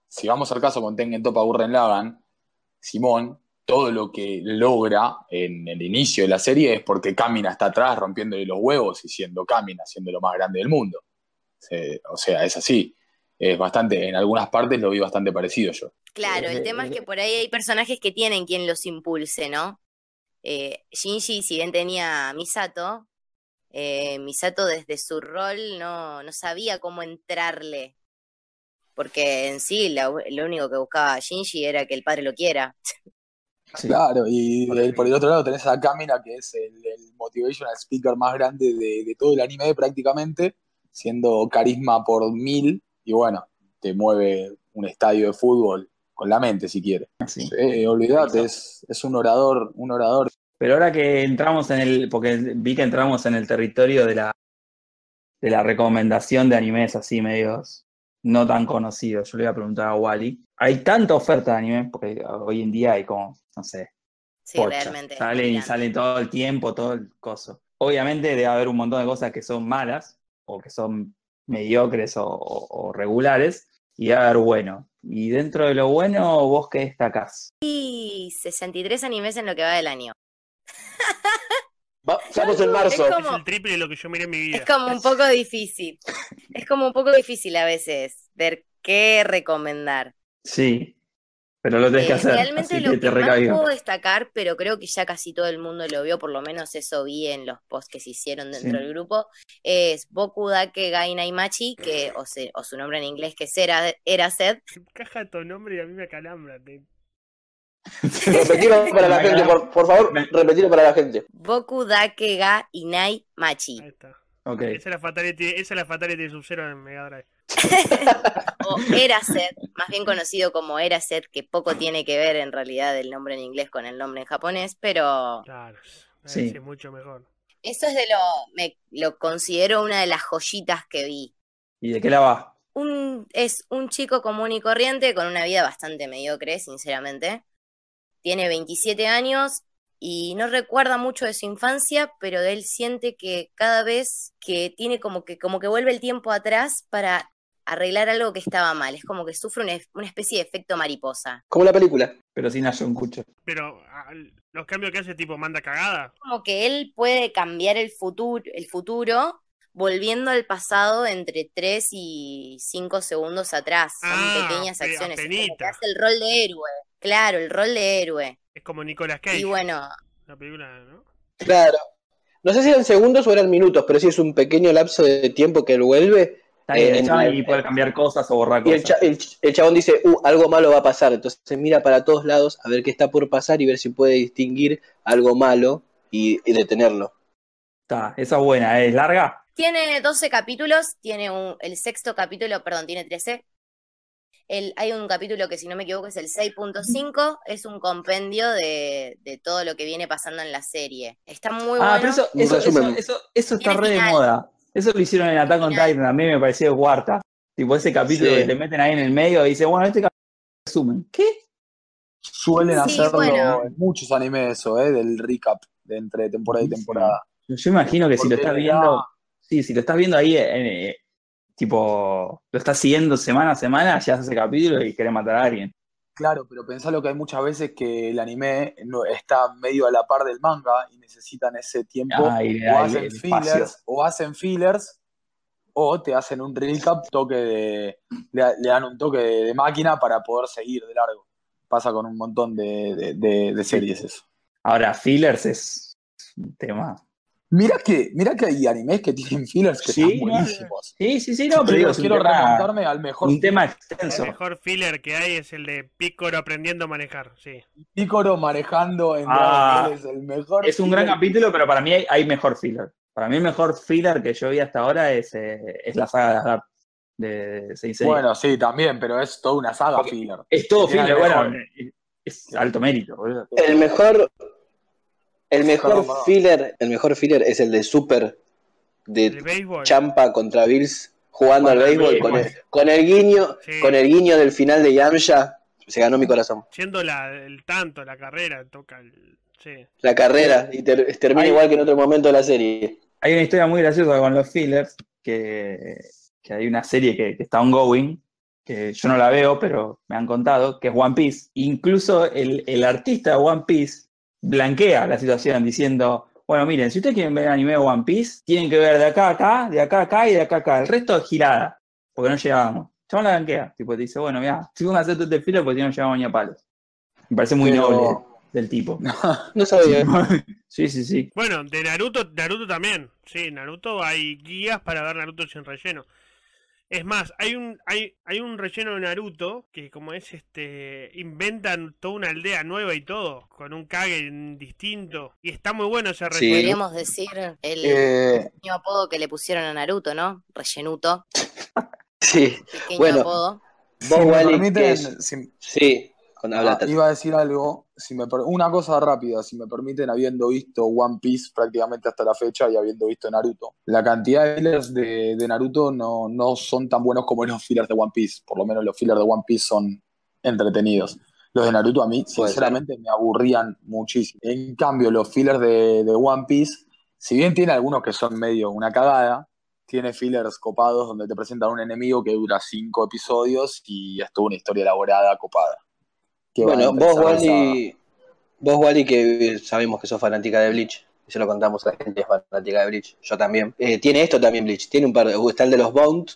si vamos al caso con Tengen Topa Gurren Lagan, Simón, todo lo que logra en el inicio de la serie es porque Camina está atrás rompiéndole los huevos y siendo Camina, siendo lo más grande del mundo. o sea, es así. Es bastante, en algunas partes lo vi bastante parecido yo.
Claro, el eh, tema es eh, que por ahí hay personajes que tienen quien los impulse, ¿no? Eh, si bien tenía Misato, eh, Misato desde su rol no, no sabía cómo entrarle, porque en sí lo, único que buscaba Shinji era que el padre lo quiera.
Claro, y por el otro lado tenés a Kamina, que es el, motivational speaker más grande de, todo el anime prácticamente, siendo carisma por mil, y bueno, te mueve un estadio de fútbol con la mente si quiere. Eh, olvidate, es, es, un orador, un orador pero ahora que entramos en el,
porque vi que entramos en el territorio de la, la recomendación de animes así medios no tan conocidos, yo le voy a preguntar a Wally. Hay tanta oferta de animes, porque hoy en día hay como, no sé.
Sí, realmente.
Salen, y salen todo el tiempo, todo el coso. Obviamente debe haber un montón de cosas que son malas, o que son mediocres o, regulares, y debe haber bueno. Y dentro de lo bueno, ¿vos qué destacás?
Y 63 animes en lo que va del año. Va, en marzo. Es, el
triple de lo que yo miré en mi vida. Es como un
poco difícil. Es como un poco difícil a veces ver qué recomendar.
Sí, pero lo tienes que eh, hacer. Realmente lo que, te puedo
destacar, pero creo que ya casi todo el mundo lo vio, por lo menos eso vi en los posts que se hicieron dentro del grupo, es Boku Dake Gainai Machi, que, o, o, su nombre en inglés que es Era, era Sed. Caja tu
nombre y a mí me calambra.
Repetirlo para la gente, por, favor, repetirlo para la gente.
Boku Dake ga Inai Machi. Okay. Esa es la fatality,
esa de Sub-Zero en
Mega Drive. o Eraset, más bien conocido como Eraset, que poco tiene que ver en realidad el nombre en inglés con el nombre en japonés, pero. Claro,
sí. mucho mejor.
Eso es de lo. Me, lo considero una de las joyitas que vi.
¿Y de qué la
va?
es un chico común y corriente con una vida bastante mediocre, sinceramente tiene 27 años y no recuerda mucho de su infancia, pero él siente que cada vez que tiene como que, como que vuelve el tiempo atrás para arreglar algo que estaba mal. Es como que sufre una, especie de efecto mariposa.
Como la película,
pero sin un cuchillo. Pero los cambios que hace tipo manda cagada.
Como que él puede cambiar el futuro, el futuro volviendo al pasado entre 3 y 5 segundos atrás. Son ah, pequeñas acciones. Es hace el rol de héroe. Claro, el rol de héroe. Es como Nicolas Cage. Y bueno. La película, ¿no? Claro.
No sé si eran segundos o eran minutos, pero sí es un pequeño lapso de tiempo que él vuelve. Está eh, ahí y puede cambiar cosas o borrar cosas. el, chabón dice, uh, algo malo va a pasar. Entonces mira para todos lados a ver qué está por pasar y ver si puede distinguir algo malo y, detenerlo. Está, esa es buena, ¿eh? ¿es larga?
Tiene 12 capítulos, tiene un, el sexto capítulo, perdón, tiene 13. El, hay un capítulo que, si no me equivoco, es el 6.5, es un compendio de, todo lo que viene pasando en la serie. Está muy ah, bueno. Pero eso,
está re de moda. Eso lo hicieron en Attack on Titan, a mí me pareció cuarta. Tipo ese capítulo que te meten ahí en el medio y dicen, bueno, este capítulo resumen. ¿Qué?
Suelen hacerlo en muchos animes eso, ¿eh? Del recap de entre temporada y temporada.
Yo, imagino que si lo estás viendo Sí, si lo estás viendo ahí, eh, tipo, lo estás siguiendo semana a semana, ya hace capítulo y querés matar a alguien.
Claro, pero pensá lo que hay muchas veces que el anime está medio a la par del manga y necesitan ese tiempo. Ah, o, hacen fillers, o hacen fillers, o te hacen un recap, toque de, le, dan un toque de, máquina para poder seguir de largo. Pasa con un montón de
series eso. Ahora, fillers es
un tema Mira que, mira que hay animes que tienen fillers que sí, son buenísimos. Sí,
sí, sí, no, pero, yo quiero al mejor. Un tema extenso. El mejor filler que hay es el de Pícoro aprendiendo a manejar, sí.
Pícoro manejando en ah, es
el mejor.
Es un gran capítulo,
pero para mí hay,
mejor filler. Para mí el mejor filler que yo vi hasta ahora es, eh, es la saga de las
Dark. Bueno, sí, también, pero es toda una saga filler. Es todo filler, bueno,
es alto mérito. El mejor el mejor filler, el mejor filler es el de Super de Champa contra Bills jugando al béisbol, con el, guiño, con el guiño del final de Yamcha, se ganó mi corazón.
Siendo el tanto, la carrera, toca
La carrera, y termina igual que en otro momento de la
serie.
Hay una historia muy graciosa con los fillers, que, que hay una serie que, está ongoing, que yo no la veo, pero me han contado, que es One Piece. Incluso el, el artista de One Piece blanquea la situación diciendo, bueno, miren, si ustedes quieren ver anime One Piece, tienen que ver de acá a acá, de acá acá y de acá acá. El resto es girada, porque no llegábamos. Chabón la blanquea, tipo, te dice, bueno, mira, si vamos a hacer este filo porque si no llegamos ni a palos. Me parece muy noble del tipo. No, sabía. Sí, sí, sí.
Bueno, de Naruto, Naruto también. Sí, Naruto hay guías para ver Naruto sin relleno. Es más, hay un, hay, un relleno de Naruto que como es este, inventan toda una aldea nueva y todo, con un Kage distinto. Y está muy bueno ese relleno. Podríamos
decir el, eh. apodo que le pusieron a Naruto, ¿no? Rellenuto.
sí, bueno. sí. Ah, iba a decir algo, una cosa rápida, si me permiten, habiendo visto One Piece prácticamente hasta la fecha y habiendo visto Naruto. La cantidad de fillers de, Naruto no, son tan buenos como los fillers de One Piece. Por lo menos los fillers de One Piece son entretenidos. Los de Naruto a mí, sinceramente, me aburrían muchísimo. En cambio, los fillers de, de, One Piece, si bien tiene algunos que son medio una cagada, tiene fillers copados donde te presentan un enemigo que dura cinco episodios y es toda una historia elaborada, copada bueno, vos Wally,
vos que sabemos que sos fanática de Bleach, y se lo contamos a la gente, es fanática de Bleach, yo también. Eh, tiene esto también Bleach, tiene un par, de, está el de los Bound,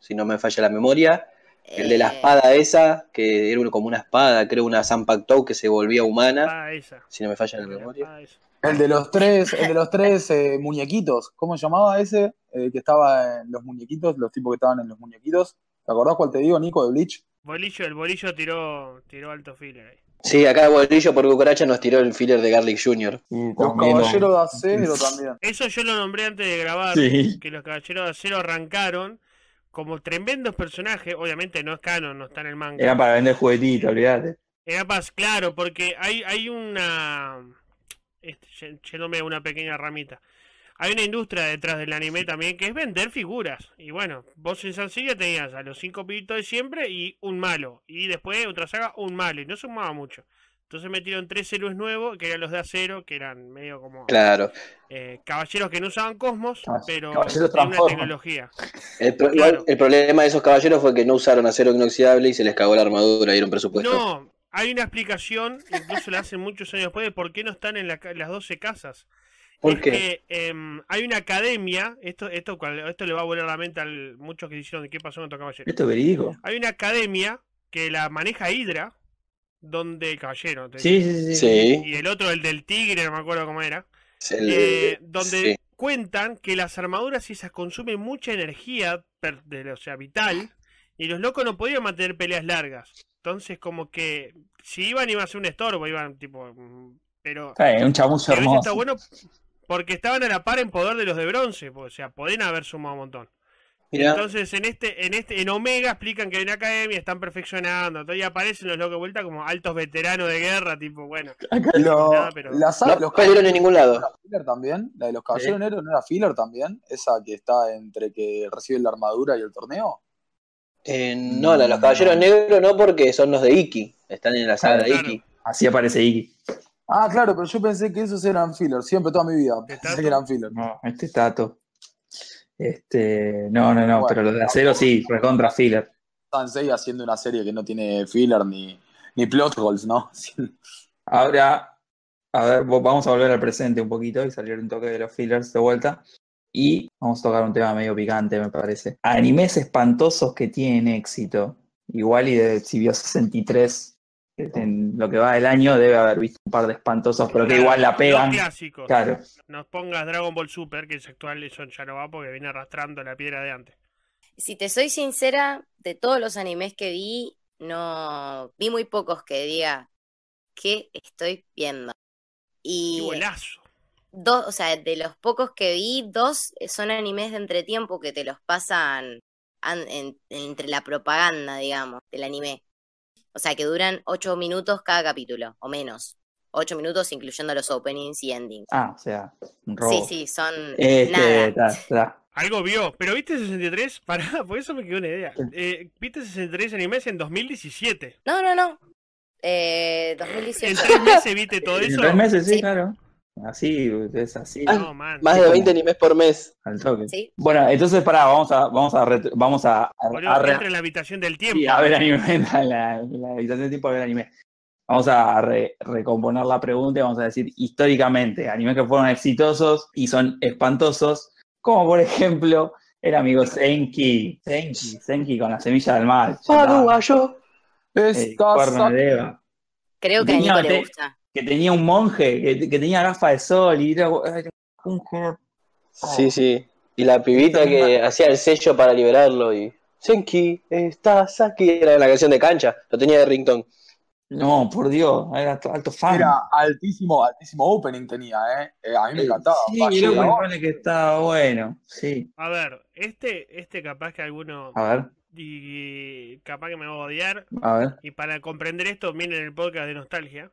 si no me falla la memoria, el de la eh. espada esa, que era como una espada, creo una Sampacto que se volvía humana. Ah, si no me falla la eh, memoria.
Ah, el de los tres, el de los tres muñequitos, ¿cómo se llamaba ese? que estaba en los muñequitos, los tipos que estaban en los
muñequitos. ¿Te acordás cuál te digo, Nico, de Bleach?
Bolillo, el bolillo tiró, tiró alto filler ahí.
Sí, acá Bolillo por cucaracha nos tiró el filler de Garlic Jr. los caballeros
de acero también. Eso yo lo nombré antes de grabar, que los caballeros de acero arrancaron como tremendos personajes, obviamente no es canon, no está en el manga. Era para vender juguetitos, olvídate. Era para, claro, porque hay, hay una... Este, yéndome una pequeña ramita hay una industria detrás del anime también que es vender figuras. Y bueno, vos en Sansilla tenías a los cinco pibitos de siempre y un malo. Y después otra saga, un malo. Y no sumaba mucho. Entonces metieron tres héroes nuevos, que eran los de acero, que eran medio como. Claro. Eh, caballeros que no usaban cosmos, ah, pero tenían una tecnología.
El, problema de esos caballeros fue que no usaron acero inoxidable y se les cagó la armadura y era un presupuesto. No,
hay una explicación, incluso la hacen muchos años después, de por qué no están en las 12 casas. Porque em, hay una academia, esto, esto, esto le va a volver a la mente a muchos que dijeron de qué pasó con otro caballero. Esto Hay una academia que la maneja Hydra, donde el caballero. Sí, sí, sí, Y el otro, el del tigre, no me acuerdo cómo era. Eh, donde cuentan que las armaduras esas consumen mucha energía, o sea, vital, y los locos no podían mantener peleas largas. Entonces, como que si iban, iba a ser un estorbo, iban tipo. Mm, pero. un hermoso. Está bueno, porque estaban a la par en poder de los de bronce, pues, o sea, pueden haber sumado un montón.
Entonces
en este, en este, en Omega explican que en academia, están perfeccionando, Todavía aparecen los locos vuelta como altos veteranos de guerra, tipo, bueno,
no, los caballeros en ningún lado.
La también, la de los
caballeros negros no era filler también, esa que está entre que reciben la armadura y el torneo.
Eh, no, la de los caballeros negros no, porque son los de Iki. Están en la sala de Iki. Así aparece Iki.
Ah, claro, pero yo pensé que esos eran filler. siempre toda mi vida. Pensé que eran fillers. No,
este Tato. Este, no, no, no, pero los de acero
sí, recontra filler. Sansei haciendo una serie que no tiene filler ni, ni plot holes, ¿no? Ahora, a ver, vamos a volver al presente un poquito y salir un toque de los
fillers de vuelta. Y vamos a tocar un tema medio picante, me parece. Animes espantosos que tienen éxito. Igual y de, si 63 este, en lo que va del año debe haber visto un par de espantosos, pero que igual la pegan. clásicos. Claro.
Nos pongas Dragon Ball Super, que es actual, eso ya no va porque viene arrastrando la piedra de antes.
Si te soy sincera, de todos los animes que vi, no vi muy pocos que diga que estoy viendo. Y Dos, o sea, de los pocos que vi, dos son animes de entretiempo que te los pasan entre la propaganda, digamos, del anime. O sea, que duran ocho minutos cada capítulo, o menos. Ocho minutos incluyendo los openings y endings.
Ah, o sea, un robo. Sí, sí,
son este,
nada.
Algo vio, pero
viste 63, pará, por eso me quedó una
idea. Eh, viste 63 animes en 2017.
No, no, no. Eh, En tres meses viste todo
eso. En tres meses,
sí. claro. Así, es así. Ah,
más
de 20
animes por mes. Bueno, entonces pará, vamos a, vamos a vamos a, la
habitación del tiempo. ver anime,
la, tiempo a ver anime. Vamos a recomponer la pregunta y vamos a decir históricamente, animes que fueron exitosos y son espantosos, como por ejemplo el amigo Senki, Senki, Senki con la semilla del mal. es
Creo que a Nico le gusta
que
tenía un monje, que, tenía gafas de sol y era un
oh. Sí, sí. Y la pibita que hacía el sello para liberarlo y. Senki, está aquí. Era la canción de cancha, lo tenía de ringtone. No, por Dios,
era alto fan. Era altísimo, altísimo opening tenía, ¿eh? eh a mí me encantaba. Sí, Pache, me
¿no? que estaba bueno, sí.
A ver, este, este capaz que alguno. A ver. Y capaz que me va a odiar. A ver. Y para comprender esto, miren el podcast de nostalgia.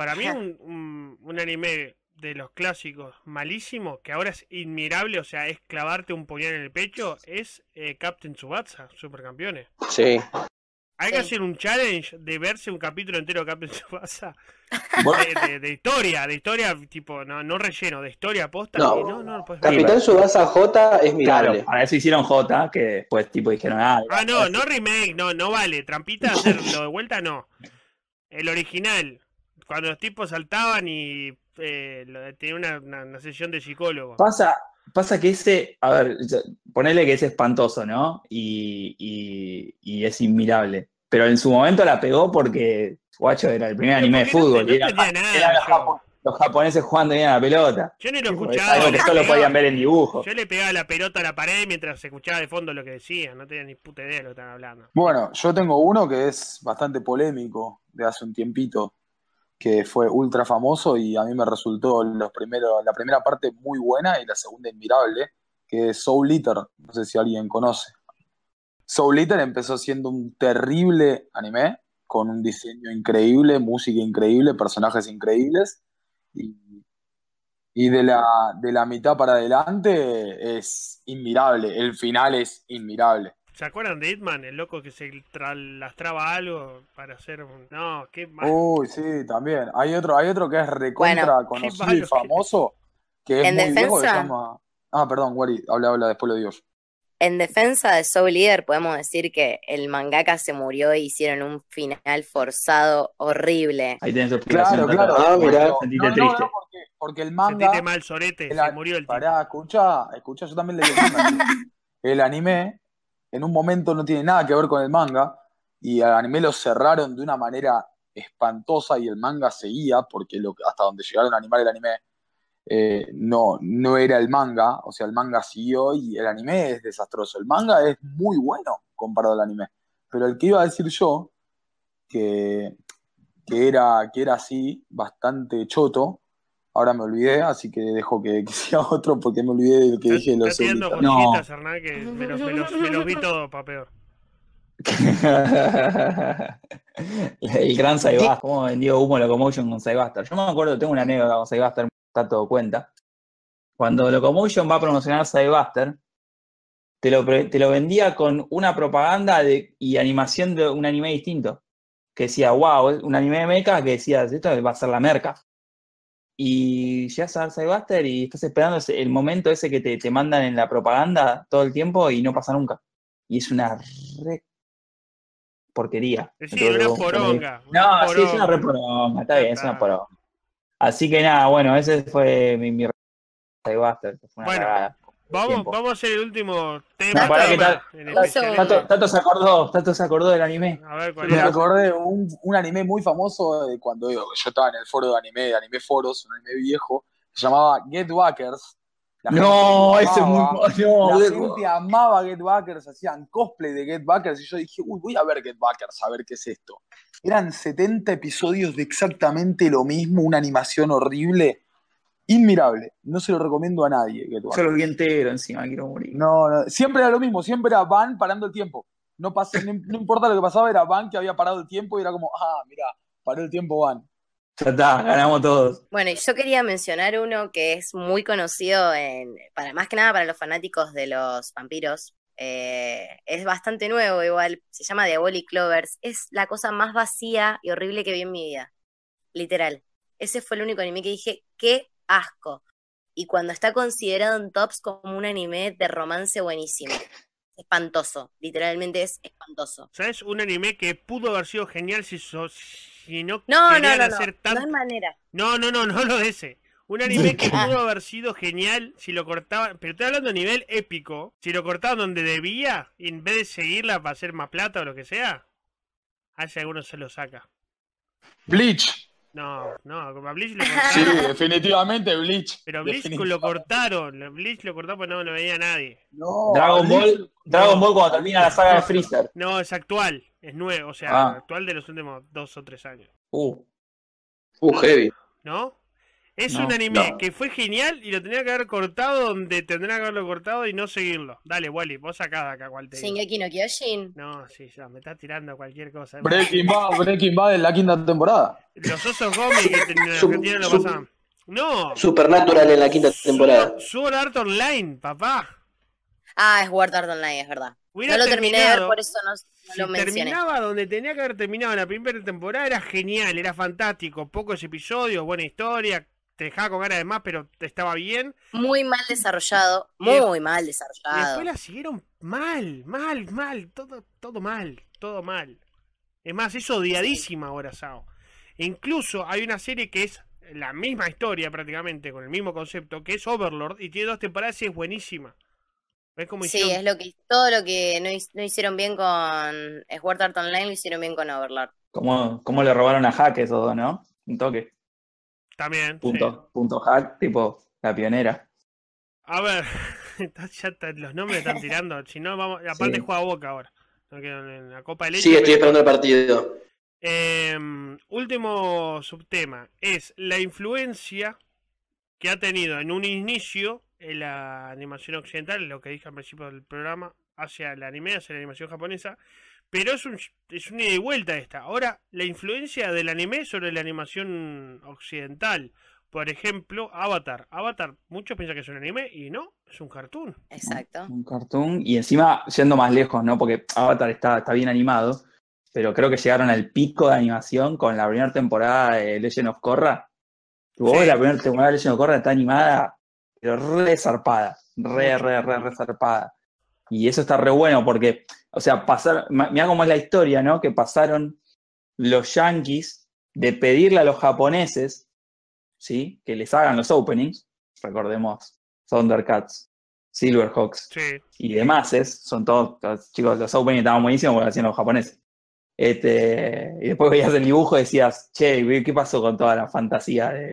Para mí, un, anime de los clásicos malísimo, que ahora es inmirable, o sea, es clavarte un puñal en el pecho, es eh, Captain Tsubasa, Supercampeones. Sí. Hay que hacer un challenge de verse un capítulo entero de Captain Tsubasa. De, historia, de historia, tipo, no, relleno, de historia posta.
Capitán Subasa J es mirable. A veces hicieron J, que pues tipo dijeron, ah.
Ah, no, no remake, no, no vale. Trampita hacerlo de vuelta, no. El original cuando los tipos saltaban y eh, tenía una, sesión de psicólogo.
Pasa, pasa que ese, a ver, ponele que es espantoso, ¿no? Y, y, es inmirable. Pero en su momento la pegó porque, guacho, era el primer anime de fútbol.
No,
los, japoneses jugando bien a la pelota.
Yo ni lo escuchaba. algo que solo podían ver en dibujo. Yo le pegaba la pelota a la pared mientras escuchaba de fondo lo que decían. No tenía ni puta idea de lo que estaban hablando.
Bueno, yo tengo uno que es bastante polémico de hace un tiempito que fue ultra famoso y a mí me resultó los primeros, la primera parte muy buena y la segunda admirable, que es Soul Eater, no sé si alguien conoce. Soul Eater empezó siendo un terrible anime, con un diseño increíble, música increíble, personajes increíbles, y, de, la, de la mitad para adelante es inmirable, el final es inmirable.
¿Se acuerdan de Hitman? El loco que se lastraba algo para hacer un. No, qué malo. Uy,
sí, también. Hay otro, hay otro que es recontra conocido y famoso. Que es en muy defensa. Viejo, que llama... Ah, perdón, Wari, habla, habla, después lo digo yo.
En defensa de Soul Leader podemos decir que el mangaka se murió e hicieron un final forzado horrible.
Ahí tenés tu explicación. Claro, claro. Ah, no, triste. No, porque, el manga... Sentite mal sorete, se murió el tipo. Pará, escucha, escucha, yo también le digo el anime en un momento no tiene nada que ver con el manga y al anime lo cerraron de una manera espantosa y el manga seguía porque lo, hasta donde llegaron a animar el anime eh, no, no era el manga, o sea, el manga siguió y el anime es desastroso. El manga es muy bueno comparado al anime, pero el que iba a decir yo, que, que, era, que era así, bastante choto, Ahora me olvidé, así que dejo que, sea otro porque me olvidé de lo que dije. los no.
me me lo vi todo para peor.
el gran Saibas,
cómo vendió humo Locomotion con Saibaster. Yo me acuerdo, tengo una anécdota con Saibaster, está todo cuenta. Cuando Locomotion va a promocionar Saibaster, te lo, vendía con una propaganda y animación de un anime distinto. Que decía, wow, un anime de mechas que decía, esto va a ser la merca y ya a Buster y estás esperando el momento ese que te, mandan en la propaganda todo el tiempo y no pasa nunca. Y es una re porquería. Es una poronga.
no, sí, es una re
poronga, está bien, es una ah. poronga. Así que nada, bueno, ese fue mi, mi Buster, fue una
Vamos, vamos a hacer el último tema. Para tato, se
acordó, se acordó del anime. Me acordé de un, anime muy famoso de cuando yo, estaba en el foro de anime, de anime foros, un anime viejo, se llamaba Get Wackers.
no, ese es muy no, La gente
amaba Get Backers, hacían cosplay de Get Backers y yo dije, uy, voy a ver Get Backers, a ver qué es esto. Eran 70 episodios de exactamente lo mismo, una animación horrible. Inmirable. No se lo recomiendo a nadie. Que se lo vi entero encima, quiero morir. No, no, siempre era lo mismo. Siempre era Van parando el tiempo. No, no, importa lo que pasaba, era Van que había parado el tiempo y era como, ah, mira, paró el tiempo
Van.
Ya está, ganamos todos.
Bueno, yo quería mencionar uno que es muy conocido en, para más que nada para los fanáticos de los vampiros. Eh, es bastante nuevo, igual. Se llama Diabolic Clovers. Es la cosa más vacía y horrible que vi en mi vida. Literal. Ese fue el único anime que dije, qué asco. Y cuando está considerado en tops como un anime de romance buenísimo. Espantoso, literalmente es
espantoso. ¿Sabes? Un anime que pudo haber sido genial si, so, si no, no, no, no, no. Tan... manera. No, no, no, no lo de ese. Un anime que ah. pudo haber sido genial si lo cortaban, pero estoy hablando a nivel épico, si lo cortaban donde debía, en vez de seguirla para hacer más plata o lo que sea, si alguno se lo saca.
Bleach.
No, no, a Bleach lo cortaron. Sí, definitivamente Bleach. Pero Bleach lo cortaron. Bleach lo cortó porque no lo veía nadie. No, Dragon Ball, Dragon Ball cuando termina la saga de Freezer. No, es actual. Es nuevo, o sea, ah. actual de los últimos dos o tres años.
Uh, uh heavy.
¿No? Es un anime que fue genial y lo tenía que haber cortado donde tendría que haberlo cortado y no seguirlo. Dale, Wally, vos sacás de acá, Walter. Shingeki no Kyojin. No, sí, ya, me estás tirando cualquier cosa. Breaking Bad,
Breaking Bad en la quinta temporada.
Los osos gomis que en Argentina lo pasaban.
No. Supernatural en la quinta temporada. Sword Art Online, papá. Ah, es Sword Art Online, es verdad. no lo terminé por eso no, lo mencioné.
Terminaba donde tenía que haber terminado la primera temporada, era genial, era fantástico. Pocos episodios, buena historia, te dejaba con ganas de más, pero estaba bien.
Muy mal desarrollado, muy mal desarrollado. después la siguieron mal, mal, mal,
todo, todo mal, todo mal. Es más, es odiadísima ahora Sao. E incluso hay una serie que es la misma historia prácticamente, con el mismo concepto, que es Overlord, y tiene dos temporadas y es buenísima. ¿Ves cómo sí, es lo
que, todo lo que no, hicieron bien con Sword Art Online, lo hicieron bien con Overlord.
cómo le robaron a Hack todo ¿no? Un toque.
También. Punto,
punto hack, tipo la pionera.
A ver, los nombres están tirando. Si no, vamos. Aparte juega Boca ahora. En la Copa Sí, estoy esperando el
partido.
Em, último subtema es la influencia que ha tenido en un inicio en la animación occidental, lo que dije al principio del programa, hacia la anime, hacia la animación japonesa, pero es, un, es una ida y vuelta esta. Ahora, la influencia del anime sobre la animación occidental. Por ejemplo, Avatar. Avatar, muchos piensan que es un anime y no, es un cartoon. Exacto. Un,
cartoon y encima, yendo más lejos, ¿no? Porque Avatar está, está bien animado, pero creo que llegaron al pico de animación con la primera temporada de Legend of Korra. Tuvo la primera temporada de Legend of Korra está animada, pero re zarpada, re, re, re, re zarpada. Y eso está re bueno porque, o sea, pasar, mira cómo es la historia, ¿no? Que pasaron los yankees de pedirle a los japoneses, ¿sí? Que les hagan los openings, recordemos, Thundercats, Silverhawks y demás, es, son todos, chicos, los openings estaban buenísimos porque hacían los japoneses. Este, y después veías el dibujo y decías, che, ¿qué pasó con toda la fantasía de,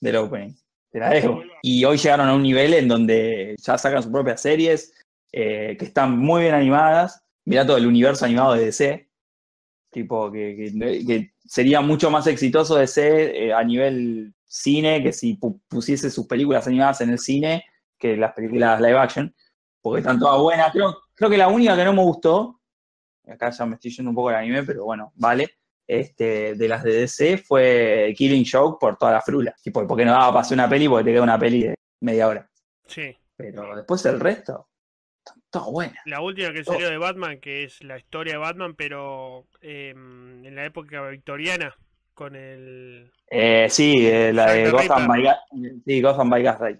del opening? Te la dejo. Y hoy llegaron a un nivel en donde ya sacan sus propias series, eh, que están muy bien animadas. Mirá todo el universo animado de DC. Tipo, que, sería mucho más exitoso DC eh, a nivel cine que si pusiese sus películas animadas en el cine que las películas live action, porque están todas buenas. Creo, que la única que no me gustó, acá ya me estoy yendo un poco al anime, pero bueno, vale. Este, de las de DC fue Killing Joke por toda la frula. Tipo, porque no daba para hacer una peli porque te queda una peli de media hora. Sí. Pero después el resto.
La última que salió de Batman, que es la historia de Batman, pero em, en la época victoriana, con el.
Eh, sí, eh, la de Gotham by, sí, by Gaslight.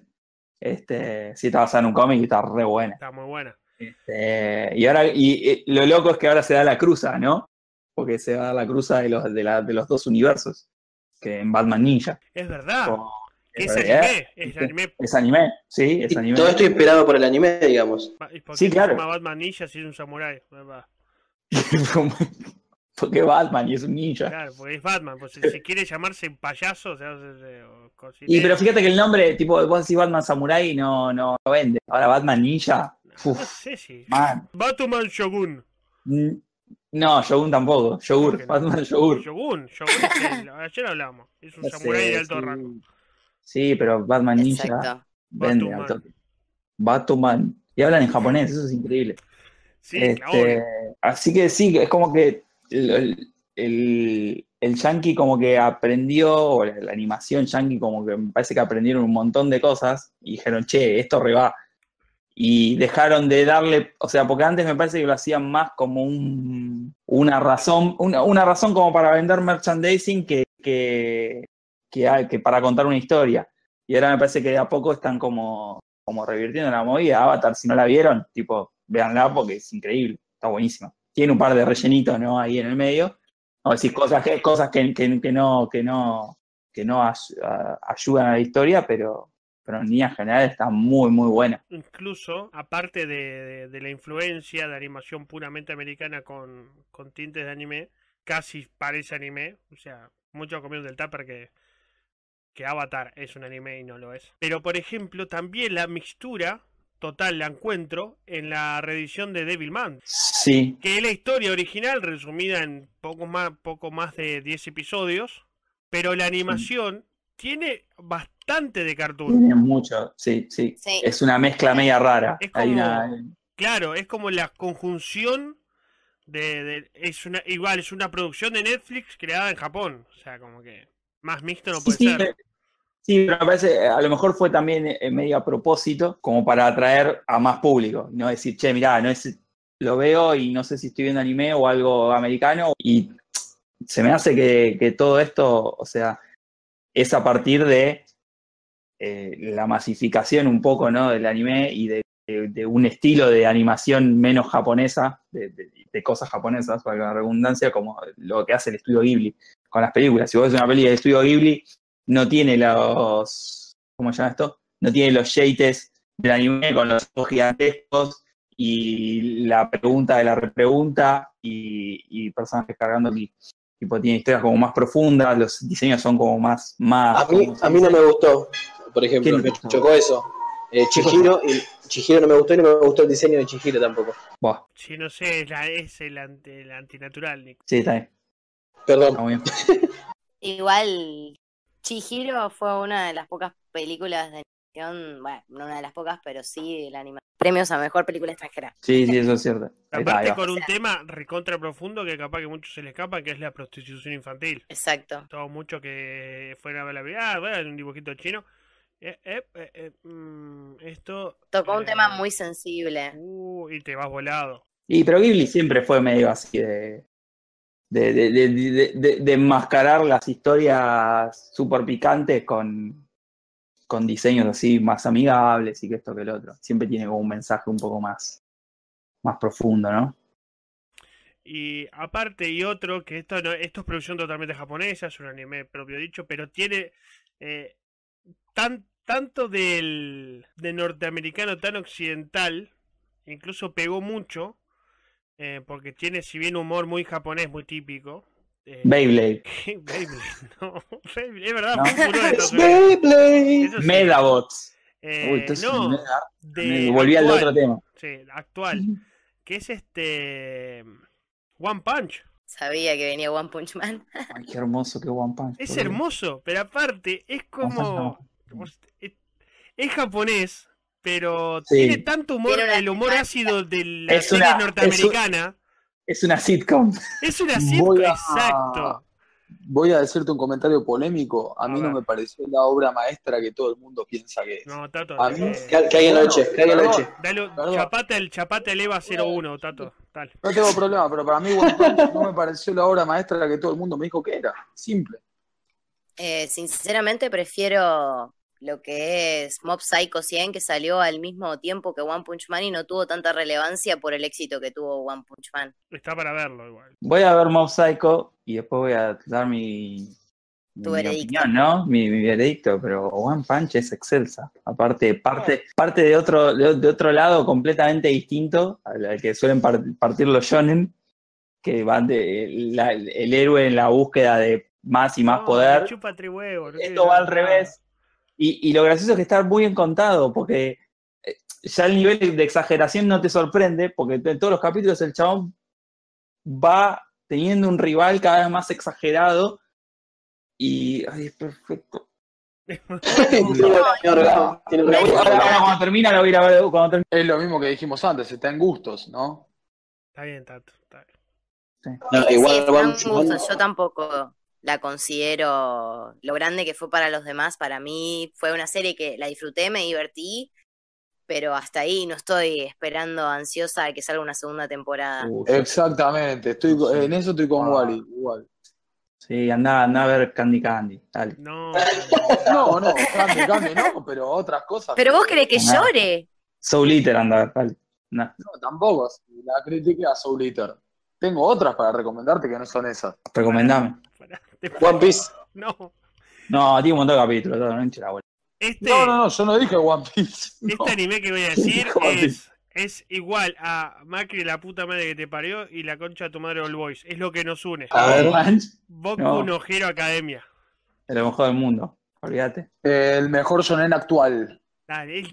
Este,
sí, está basada en un cómic y está re buena. Está muy buena. Este, y ahora, y, eh, lo loco es que ahora se da la cruza, ¿no? Porque se va a dar la cruza de los, de, la, de los dos universos, que en Batman Ninja.
Es verdad. Es anime, es anime.
Es anime,
sí, es anime. Y todo esto inspirado por el anime, digamos. Por sí, claro. Se llama
Batman Ninja si es un samurái?
porque Batman y es un ninja.
Claro, porque es Batman, pues si, quiere llamarse payaso, o sea, o Y pero
fíjate que el nombre, tipo, vos decís Batman Samurai no, no, vende. Ahora Batman Ninja.
no Batman Shogun.
Mm, no, Shogun tampoco. Shogun. Batman Shogun.
Shogun, Shogun ayer hablamos. Es un samurái de alto rango.
Sí, pero Batman Ninja vende Batman. Y hablan en japonés, eso es increíble.
Sí, este,
así que sí, es como que el, el, yankee como que aprendió, la, animación yankee como que me parece que aprendieron un montón de cosas y dijeron, che, esto va. Y dejaron de darle, o sea, porque antes me parece que lo hacían más como un, una razón, una, razón como para vender merchandising que, que, hay, que para contar una historia. Y ahora me parece que de a poco están como, como revirtiendo la movida. Avatar, si no la vieron, tipo, véanla porque es increíble, está buenísima. Tiene un par de rellenitos, ¿no? Ahí en el medio. O decís cosas, que, cosas que, que, no, que no, que no ayudan a la historia, pero, pero en línea general está muy, muy buena.
Incluso, aparte de, la influencia de animación puramente americana con, tintes de anime, casi parece anime, o sea, mucho comiendo del Taper que que Avatar es un anime y no lo es. Pero por ejemplo, también la mixtura total la encuentro en la reedición de Devilman.
Sí.
Que es la historia original resumida en poco más, poco más de 10 episodios, pero la animación tiene bastante de cartoon. Tiene
mucho, sí, sí, Es una mezcla media rara.
Claro, es como la conjunción de, es una igual es una producción de Netflix creada en Japón, o sea, como que más mixto no puede sí, ser.
sí, pero me parece, a lo mejor fue también eh, medio a propósito, como para atraer a más público. No decir, che, mirá, no es, lo veo y no sé si estoy viendo anime o algo americano. Y se me hace que, todo esto, o sea, es a partir de eh, la masificación un poco, ¿no? Del anime y de, un estilo de animación menos japonesa, de, de cosas japonesas, para la redundancia, como lo que hace el estudio Ghibli con las películas. Si vos ves una peli de estudio Ghibli, no tiene los. ¿Cómo se llama esto? No tiene los yates del anime con los ojos gigantescos y la pregunta de la repregunta y, personas personajes cargando aquí. Tipo, tiene historias como más profundas, los diseños son como más. más a mí, a mí no me gustó, por ejemplo, me chocó
eso. Eh, Chihiro, Chihiro no me gustó y no me gustó el diseño de Chihiro tampoco.
Si no sé, es, la,
el,
antinatural,
Sí, está bien. Perdón.
Igual, Chihiro fue una de las pocas películas de animación, bueno, no una de las pocas, pero sí el la animación. Premios a mejor película extranjera.
Sí, sí, eso es cierto. Aparte con
un
tema recontra profundo que capaz que muchos se le escapa, que es la prostitución infantil. Exacto. Todo mucho que fuera a la vida, ah, bueno, un dibujito chino. Eh, eh, eh,
mm, esto tocó un tema muy sensible. Uh, y te vas volado. Y pero Ghibli siempre
fue medio así de de, de, de enmascarar las historias súper picantes con, con diseños así más amigables y que esto que el otro. Siempre tiene como un mensaje un poco más, más profundo, ¿no?
Y aparte, y otro, que esto, no, esto es producción totalmente japonesa, es un anime propio dicho, pero tiene eh, tan, tanto del de norteamericano tan occidental, incluso pegó mucho, eh, porque tiene, si bien humor muy japonés, muy típico. Eh, Beyblade. Beyblade, no. es verdad,
Beyblade. Medabots. Eh, me, volví al otro tema.
Sí, actual. Que es este. One Punch. Sabía que venía One Punch Man. Ay, qué
hermoso que One Punch. Es
hermoso, pero aparte, es como. es japonés, pero tiene tanto humor, el humor ácido de la serie norteamericana.
Es, una sitcom.
Es una sitcom, exacto.
Voy a decirte un comentario polémico. A mí no me pareció la obra maestra que todo el mundo piensa que es. No, Tato. A eh, mí, que, alguien
chapate el, chapate eleva EVA 01, Tato. No tengo
problema, pero para mí no me pareció la obra maestra que todo el mundo me dijo que era.
Simple. Eh, sinceramente prefiero lo que es Mob Psycho 100, que salió al mismo tiempo que One Punch Man y no tuvo tanta relevancia por el éxito que tuvo One Punch Man.
Está para verlo igual.
Voy a ver Mob Psycho y después voy a dar mi,
mi
opinión,
¿no? Mi, veredicto, pero One Punch es excelsa. Aparte, parte, parte de, otro, de, otro lado completamente distinto al, que suelen partir los shonen, que van de el héroe en la búsqueda de más y más poder.
Esto va al revés.
Y, lo gracioso es que está muy bien contado, porque eh, ya el nivel de exageración no te sorprende, porque en todos los capítulos el chabón va teniendo un rival cada vez más exagerado
y ay, es perfecto. Es lo mismo que dijimos antes, está en gustos, ¿no?
Está bien, Tato. Está bien.
No, no, igual, yo tampoco la considero lo grande que fue para los demás. Para mí fue una serie que la disfruté, me divertí, pero hasta ahí no estoy esperando ansiosa a que salga una segunda temporada.
exactamente, estoy en eso estoy con ah. Wally, igual. Sí, anda, anda, a ver Candy Candy, dale. No, no, no, Candy Candy no, pero otras cosas. Pero vos crees que llore.
Soul Eater anda, dale. No.
tampoco. La crítica a Soul Eater. Tengo otras para recomendarte que no son esas.
Recomendame.
One Piece. No.
No, tiene un montón de capítulos, no este no, no, no, yo no dije One
Piece. Este anime que voy a decir es, igual a Macri, la puta madre que te parió, y la concha de tu madre All Boys. Es lo que nos une. A ver, Boku no. un ojero Academia.
El mejor del mundo, olvídate. El mejor shonen actual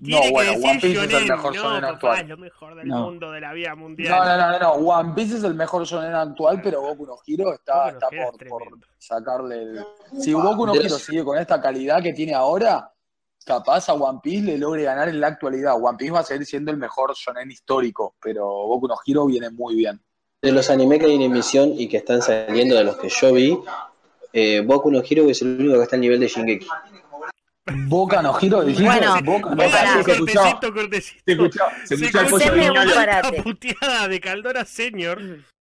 no, bueno, One Piece es el mejor shonen actual. no. No, no, no, no, One Piece es el mejor shonen actual, pero Goku no Hiro está, está por, sacarle Si Goku no Hiro sigue con esta calidad que tiene ahora, capaz a One Piece le logre ganar en la actualidad. One Piece va a seguir siendo el mejor shonen histórico, pero Goku no Hiro viene muy bien.
De los anime que hay en emisión y que están saliendo de los que yo vi, Goku eh, Boku no Hero es el único que está al nivel de Shingeki.
Boca no giro,
Bueno, Boca, no, Te Cortecito, Se escuchó se el pollo
de Caldora Senior.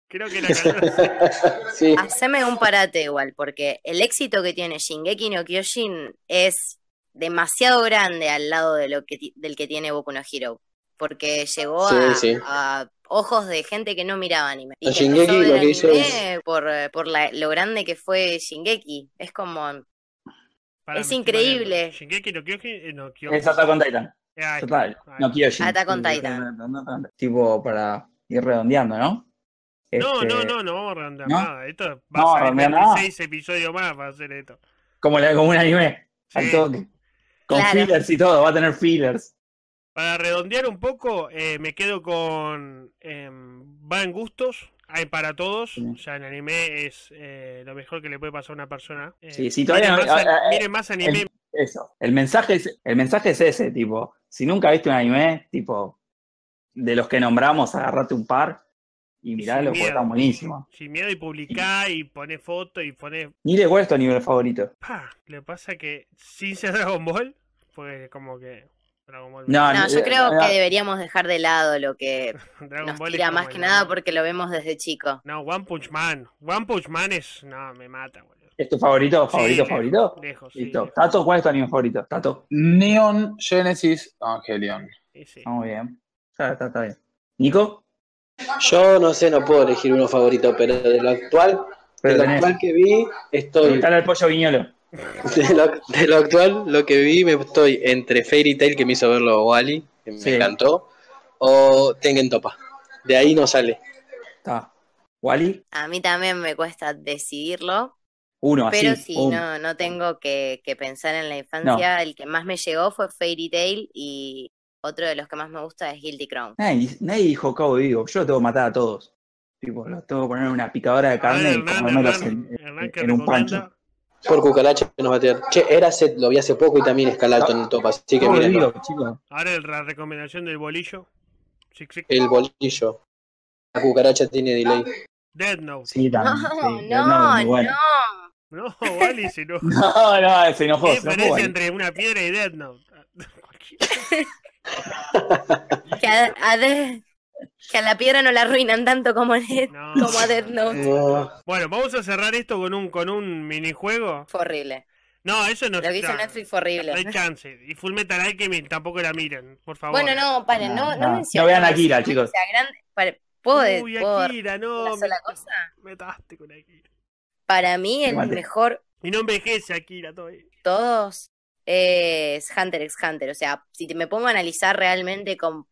Creo que la Caldora sí. Haceme un parate igual, porque el éxito que tiene Shingeki no Kyojin es demasiado grande al lado de lo del que tiene Boku no Porque llegó a, ojos de gente que no miraba anime. Y Shingeki lo que hizo es... por, lo grande que fue Shingeki. Es como es increíble. Es ata con
Titan. Total, no Kyojin. Eh, con eh, Titan. Tipo para ir redondeando, ¿no? No, no, este, no,
no vamos a redondear nada. Esto va a ser seis episodios más para hacer esto.
Como, como un anime. Con fillers y todo, va a tener fillers.
Para redondear un poco, eh, me quedo con em, Va en Gustos, hay para todos. O sea, el anime es eh, lo mejor que le puede pasar a una persona. Eh, todavía miren, más, eh, anime. El,
eso. El mensaje, es, el mensaje es ese, tipo. Si nunca viste un anime, tipo, de los que nombramos, agarrate un par y miralo, porque está buenísimo.
Sin miedo y publicá y poné fotos y poné.
Ni le cuesta nivel favorito.
le pasa que sin ser Dragon Ball, pues como que no,
no, yo
creo que deberíamos dejar de lado lo que nos tira más que nada porque lo vemos desde chico. No, One Punch Man.
One Punch Man es. No, me mata, boludo.
¿Es tu favorito, favorito, favorito? Lejos, Tato, ¿cuál es tu anime favorito? Tato. Neon Genesis Angelion. Sí, sí. Muy bien. Está, bien.
¿Nico? Yo no sé, no puedo elegir uno favorito, pero de lo actual, de lo actual que vi, estoy. Está el pollo viñolo. De lo, actual, lo que vi, me estoy entre Fairy Tail, que me hizo verlo Wally, que me encantó, o Tengen Topa. De ahí no sale. Está. ¿Wally?
A mí también me cuesta decidirlo. Uno, pero así. sí, no, no tengo que, pensar en la infancia. El que más me llegó fue Fairy Tail y otro de los que más me gusta es Guilty Crown.
Nadie, dijo Cabo yo los tengo que matar a todos. Tipo, los tengo que poner en una picadora de carne ah, y comerlos en, un pancho por cucaracha
nos va a tirar. Che, era set, lo vi hace poco y también escalato en el top, así que mira.
Ahora la recomendación del bolillo. Sí, sí. El
bolillo. La cucaracha tiene delay.
Dead Note. Sí, también. No, no, no. No, Wally se enojó. No, no, se enojó. ¿Qué diferencia entre una piedra y Dead Note?
que a, que a la piedra no la arruinan tanto como, a Death Note.
Bueno, vamos a cerrar esto con un, con un minijuego. Fue horrible. No, eso no Lo dice Netflix horrible. No hay chance. Y Full Metal Alchemist tampoco la miren, por
favor. Bueno, no, paren, no, no, no vean Akira, chicos. Uy, Akira, no. Metaste con Akira. Para mí, el mejor. Y no envejece
Akira todavía.
Todos es Hunter x Hunter. O sea, si te me pongo a analizar realmente con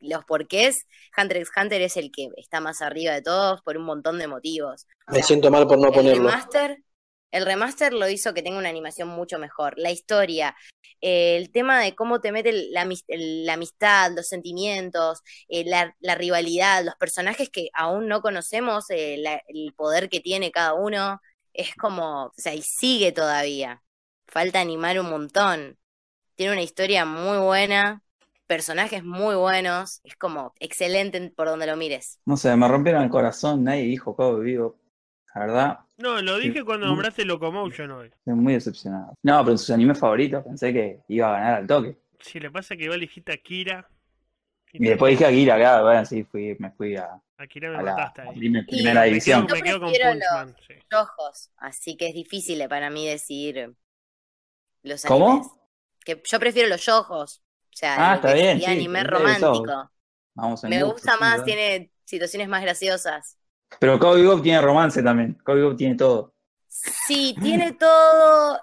los porqués, Hunter x Hunter es el que está más arriba de todos por un montón de motivos.
Me siento mal por no ponerlo.
el remaster lo hizo que tenga una animación mucho mejor. La historia, eh, el tema de cómo te mete la, amistad, los sentimientos, eh, la, rivalidad, los personajes que aún no conocemos, eh, el poder que tiene cada uno, es como, o sea, y sigue todavía. Falta animar un montón. Tiene una historia muy buena, personajes muy buenos, es como excelente por donde lo mires.
No sé, me rompieron el corazón, nadie dijo Cabo Vivo, la verdad.
No, lo dije cuando nombraste Locomotion hoy.
Estoy muy decepcionado. No, pero en sus animes favoritos pensé que iba a ganar al toque.
Si le pasa que igual dijiste
kira
Y, y después dije a Kira, claro, así fui, me fui a.
Akira me a la,
ahí. Primera, división. me quedo con
los ojos, así que es difícil para mí decir los ¿Cómo? Que yo prefiero los ojos ah, está bien, Y anime romántico.
Vamos a Me gusta más,
tiene situaciones más graciosas.
Pero Cowboy Bob tiene romance también. Cowboy Bob tiene todo.
Sí, tiene todo,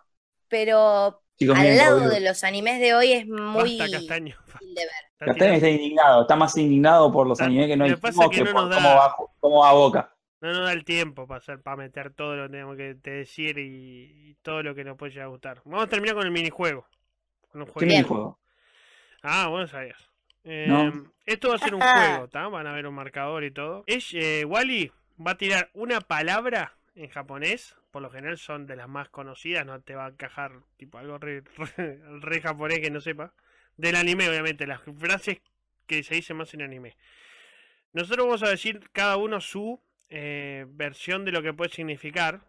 pero al lado de los animes de hoy es muy
castaño. Está, castaño está
indignado, está más indignado por los ah, animes que no hay que, no va, Boca.
No nos da el tiempo para, para meter todo lo que tenemos que decir y, todo lo que nos puede gustar. Vamos a terminar con el minijuego. Con ¿Qué minijuego? Ah, bueno, sabías. Eh, esto va a ser un ah. juego, ¿tá? Van a ver un marcador y todo. Eh, Wally va a tirar una palabra en japonés. Por lo general son de las más conocidas. No te va a encajar tipo algo re, japonés que no sepa. Del anime, obviamente. Las frases que se dicen más en anime. Nosotros vamos a decir cada uno su eh, versión de lo que puede significar.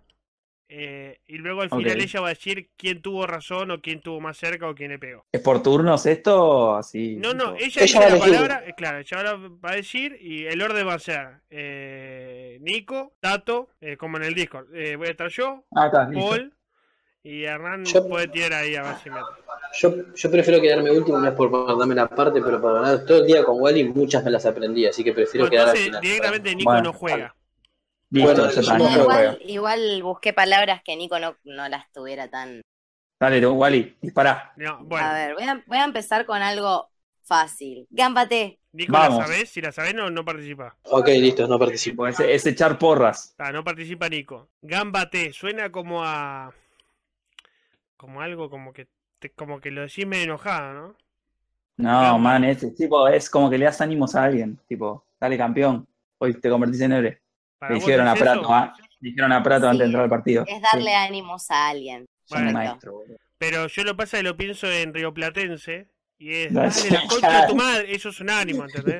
Eh, y luego al final ella va a decir quién tuvo razón o quién tuvo más cerca o quién le pegó.
¿Es por turnos esto? Así,
no, no, ella, la palabra, eh, claro, ella va a decir y el orden va a ser eh, Nico, Tato, eh, como en el Discord, voy a estar yo, ah, Paul y Hernán yo, puede
Yo, prefiero quedarme último, no es por darme la parte, pero para ganar todo el día con Wally muchas me las aprendí, así que prefiero quedarme quedarme.
Directamente Nico no juega
igual, busqué palabras que Nico no, las tuviera tan.
Dale, Wally, dispará.
A ver, voy a, empezar con algo fácil. Gámbate.
Nico, ¿la Si la sabés, no, no participa.
Ok, listo, no participo. Es, echar porras.
Ah, no participa Nico. Gámbate, suena como a. como algo como que. como que lo decís medio enojado, ¿no?
No, man, ese tipo es como que le das ánimos a alguien. Tipo, dale campeón. Hoy te convertís en héroe
dijeron, a Prato, ¿ah?
dijeron a Prato antes de entrar al partido. Es darle
ánimos a alguien.
Bueno, maestro,
pero yo lo pasa que lo pienso en Río Platense y es dale la concha de tu madre, eso es un ánimo, ¿entendés?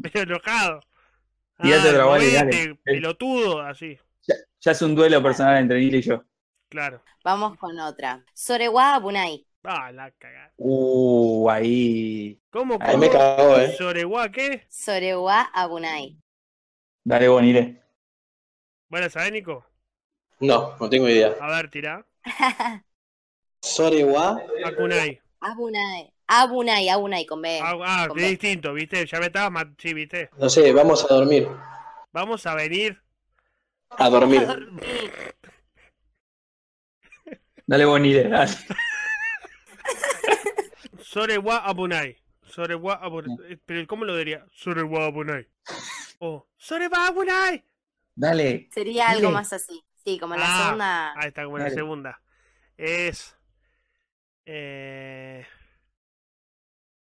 pero enojado. Este ah, y grabó este, pelotudo, así.
Ya, es un duelo personal entre Nil y yo.
Claro.
Vamos con otra. Sorewa Bunai. Ah, la cagada.
Uh, ahí. ¿Cómo? cómo? Ahí me cagó, ¿eh?
¿Sorewa qué? Sorewa Abunay.
Dale, bueno, iré.
Bueno, ¿sabes, Nico?
No, no tengo idea.
A ver, tira. Sorewa. Akunai.
Abunai. Abunai, Abunai, con B.
Ah, es ah, distinto, ¿viste? Ya me estabas. Sí, ¿viste? No sé, vamos a
dormir.
Vamos a venir. A dormir.
Dale, Bonire, iré.
Sorewa Abunai. Sorewa Abunai. Eh, pero ¿cómo lo diría? Sorewa Abunai sobre Dale.
Sería algo más así. Sí, como la ah, segunda. Ahí está,
como la segunda. Es. Eh,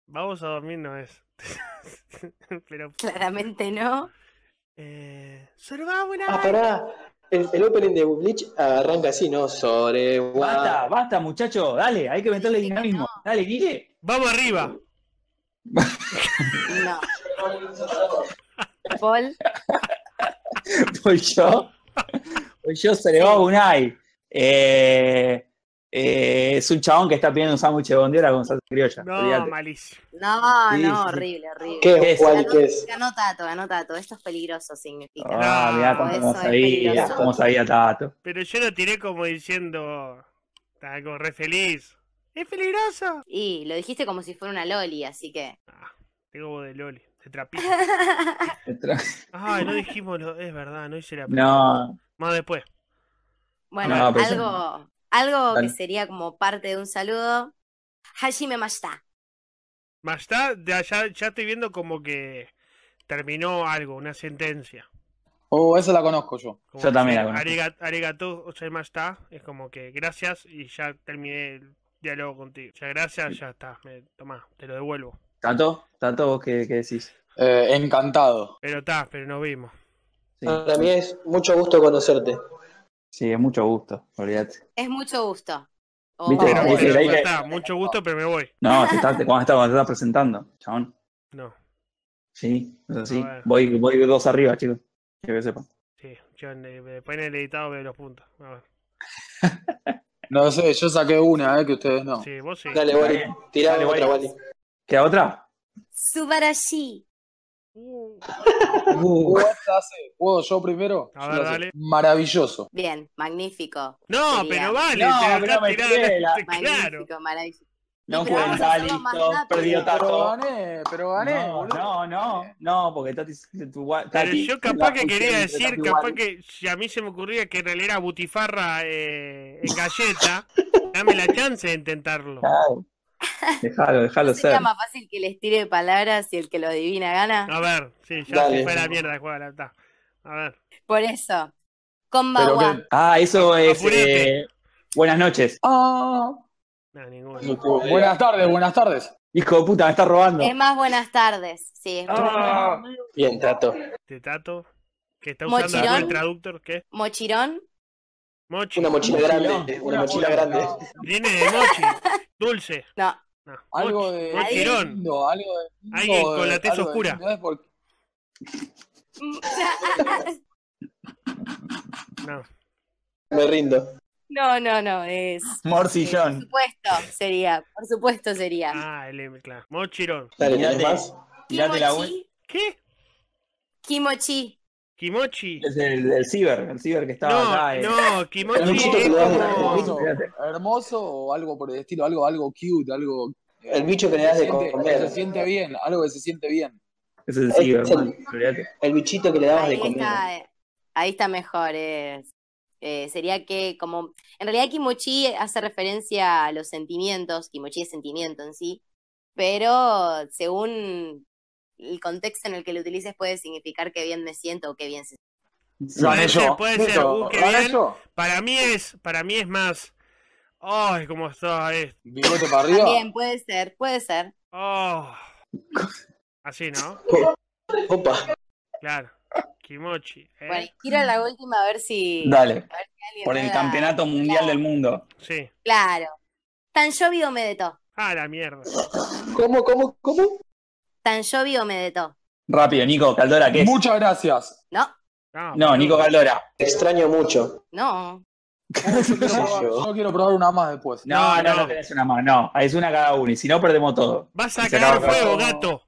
vamos a dormir, no es.
Claramente no. Eh... Ah,
pará. El, opening de Bleach arranca así,
¿no? Sobre. Basta, basta, muchacho. Dale, hay que meterle dinamismo. Dale, Guille! Vamos
arriba.
no.
Paul.
pues yo, voy yo se le va a Unai. Eh, eh, es un chabón que está pidiendo un sándwich de bondiola con salsa criolla. No,
malísimo. No, no, horrible, horrible. ¿Qué es? Ganó, Tato, ganó Tato. Esto es peligroso, significa. Ah, mira, mirá cómo sabía, cómo sabía
Tato.
Pero yo lo tiré como diciendo, como re feliz.
¡Es peligroso! Y lo dijiste como si fuera una loli, así que... Ah,
tengo voz de loli. Tetrapil.
Ah, no
dijimos, es verdad, no hice la No. Más después.
Bueno, algo, algo que sería como parte de un saludo. Hajime Mashita.
Mashita, ya, ya estoy viendo como que terminó algo, una sentencia.
Oh, eso la conozco yo. yo también la conozco.
o sea está Es como que gracias y ya terminé el diálogo contigo. Ya gracias, ya está. Me, toma te lo devuelvo.
¿Tanto? ¿Tanto vos qué, decís? Eh, encantado.
Pero está, pero nos vimos. Sí. Para mí es mucho gusto conocerte.
Sí, es mucho gusto, olvídate.
Es mucho gusto.
¿Viste? está,
mucho gusto, pero me voy.
No, estás, cuando, estás presentando, chabón. No. Sí, Voy, voy dos
arriba, chicos. Que sepan sepa.
Sí, yo me ponen el editado de los puntos.
no sé, yo saqué una, eh, que ustedes no.
Sí, vos sí. Dale, Wally. Tirale, otra, Wally.
¿Qué otra?
Subarashi. Mm.
Uh, ¿Puedo yo primero? Maravilloso.
Bien, magnífico. No, pero vale. No, te pero tirada, claro. No
listo,
Pero vale No, no,
no, porque Tati. Tu, pero yo capaz que quería decir, capaz
que si a mí se me ocurría que en realidad era butifarra eh, en galleta, dame la chance de intentarlo. Dejalo, déjalo ser. Sería
más fácil que les tire palabras y el que lo adivina gana.
A ver, sí, ya Dale. se fue la mierda el juego de A ver.
Por eso. con Que...
Ah, eso es. Eh, buenas noches.
Oh.
Buenas tardes, buenas tardes.
Hijo de puta, me estás robando. Es
más buenas tardes. Sí, es ah.
Bien, Tato.
te Tato. Que está usando el
traductor, ¿qué? Mochirón.
Una mochila grande. Una mochila grande. Viene de Mochi.
Dulce. No.
no. Algo de. algo de Alguien con la tez oscura.
no. Me rindo. No, no, no, es. Morcillón. por supuesto, sería. Por supuesto sería. Ah, el,
M, claro. Mochirón. Dale, dale más.
la
¿Qué? Kimochi.
Kimochi.
Es el, ciber, el ciber que estaba no, eh. No, Kimochi Hermoso o algo por el estilo, algo, algo cute, algo... Eh, el bicho que le das de comer. se siente bien, algo que se siente bien. Es el ciber, este
el, bichito que le
dabas de comer. Eh,
ahí está mejor, sería que como... En realidad Kimochi hace referencia a los sentimientos, Kimochi es sentimiento en sí, pero según el contexto en el que lo utilices puede significar que bien me siento o que bien se siente. Puede ser,
Para mí es, para mí es más. Ay, cómo está esto. Bigote para arriba. También
puede ser, puede ser. Oh.
Así, ¿no? Opa. Claro. Kimochi. ¿eh?
Bueno, la última a ver si. Dale. Por el campeonato
mundial
del mundo. Sí.
Claro. Tan llovido me de todo.
Ah, la mierda.
¿Cómo, cómo, cómo? Tan Tanjovi me detó.
Rápido, Nico Caldora, ¿qué es? Muchas gracias. No. No, Nico Caldora. Te extraño mucho. No. No
quiero, probar una más después. No, no, no, tenés una
más, no. Es una cada uno y si no perdemos todo. Vas a sacar fuego,
gato.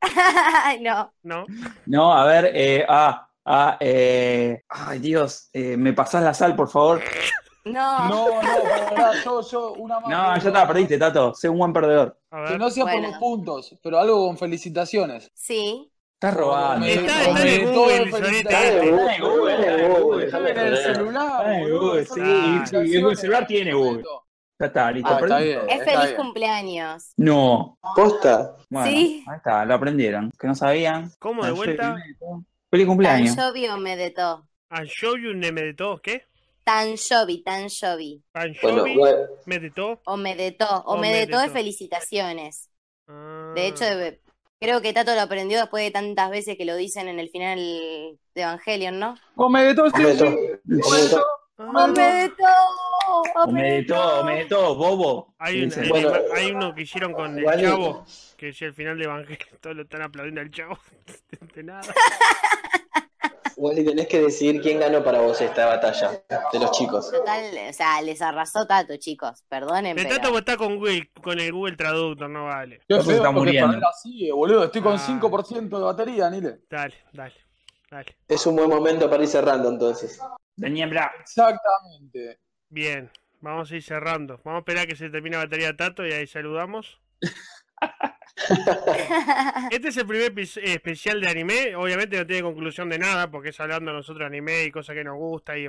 no. No.
No, a ver, eh, ah, ah, eh, ay Dios, eh, me pasás la sal, por favor.
No. No, no, yo, yo, una más. No,
ya está, perdiste, Tato. Sé un buen
perdedor. Que no sea por los puntos, pero algo con felicitaciones. Sí. Estás robando. Está- está en el Google, Está en está en el celular.
sí, el celular tiene Ya está, listo. Ah, es feliz
cumpleaños.
No. Costa. Bueno, Sí. ahí está, lo aprendieron. Que no sabían.
¿Cómo de vuelta?
Feliz cumpleaños. A
llovio me detó. ¿Al show
you me de ah, qué?
tan Tanjovi.
tan bueno, bueno.
medetó. O medetó, o, o medetó, de felicitaciones. Ah. De hecho, creo que Tato lo aprendió después de tantas veces que lo dicen en el final de Evangelion, ¿no?
O medetó, sí. Medetó.
Ah. Omedetó, Omedetó,
Omedetó, bobo. Hay, hay, uno que hicieron con el chavo, que es el final de Evangelion, todos lo están aplaudiendo al chavo. De
nada.
tenés que decidir quién ganó para vos esta batalla de los chicos.
Total, o sea, les arrasó Tato, chicos. Perdónenme. Tato
está con Google, con el
Google Traductor, no vale. Yo se está muriendo. Eh, boludo. Estoy con 5% ah. de batería, Nile.
Dale, dale, dale.
Es un buen momento para ir cerrando entonces.
Exactamente. Bien, vamos a ir cerrando. Vamos a esperar a que se termine la batería Tato y ahí saludamos. este es el primer especial de anime. Obviamente no tiene conclusión de nada porque es hablando de nosotros anime y cosas que nos gusta y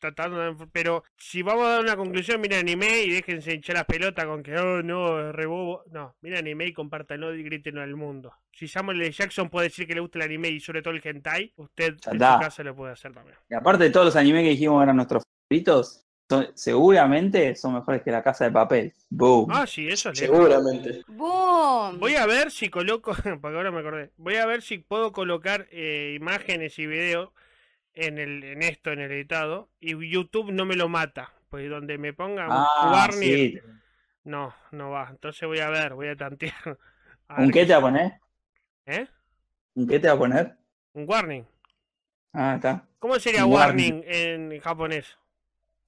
tratando. Pero si vamos a dar una conclusión, mira anime y déjense hinchar las pelotas con que, oh no, rebobo. No, mira anime y compartanlo y grítenlo al mundo. Si Samuel Jackson puede decir que le gusta el anime y sobre todo el hentai, usted en su casa lo puede hacer también. Y aparte
de todos los animes que dijimos eran nuestros favoritos, seguramente son mejores que la casa de papel. Boom. Ah, sí,
eso Seguramente. Boom. Voy a ver si coloco, porque ahora me acordé. Voy a ver si puedo colocar eh, imágenes y video en el en esto, en el editado. Y YouTube no me lo mata. Pues donde me ponga un ah, sí. No, no va. Entonces voy a ver, voy a tantear. ¿Un qué te va a poner? ¿Eh?
¿Un qué te va a poner? Un warning. Ah, está. ¿Cómo sería warning
en japonés?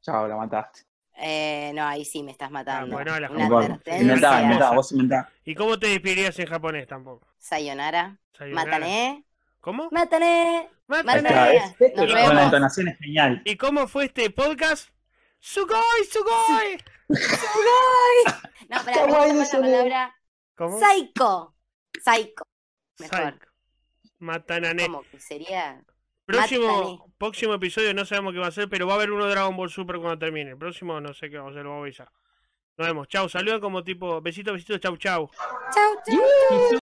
Chao, la mataste.
Eh, no, ahí sí me estás matando. Ah, bueno, la Una
inventá, inventá, vos inventá.
¿Y cómo te despedirías en japonés tampoco? Sayonara. Matané. ¿Cómo? Matané. Matané. Con la
entonación es genial.
¿Y cómo fue este podcast? Sugoi, sugoi. sugoi. No, pero la palabra ¿Cómo? Saiko. Saiko. Mejor.
Matanané. Matanane.
¿Cómo? ¿Sería? Próximo,
próximo episodio no sabemos qué va a ser, pero va a haber uno de Dragon Ball Super cuando termine. El próximo no sé qué va a ser, lo voy a avisar. Nos vemos. Chau, saluda como tipo. Besitos, besitos, chao, chau. Chau, chau.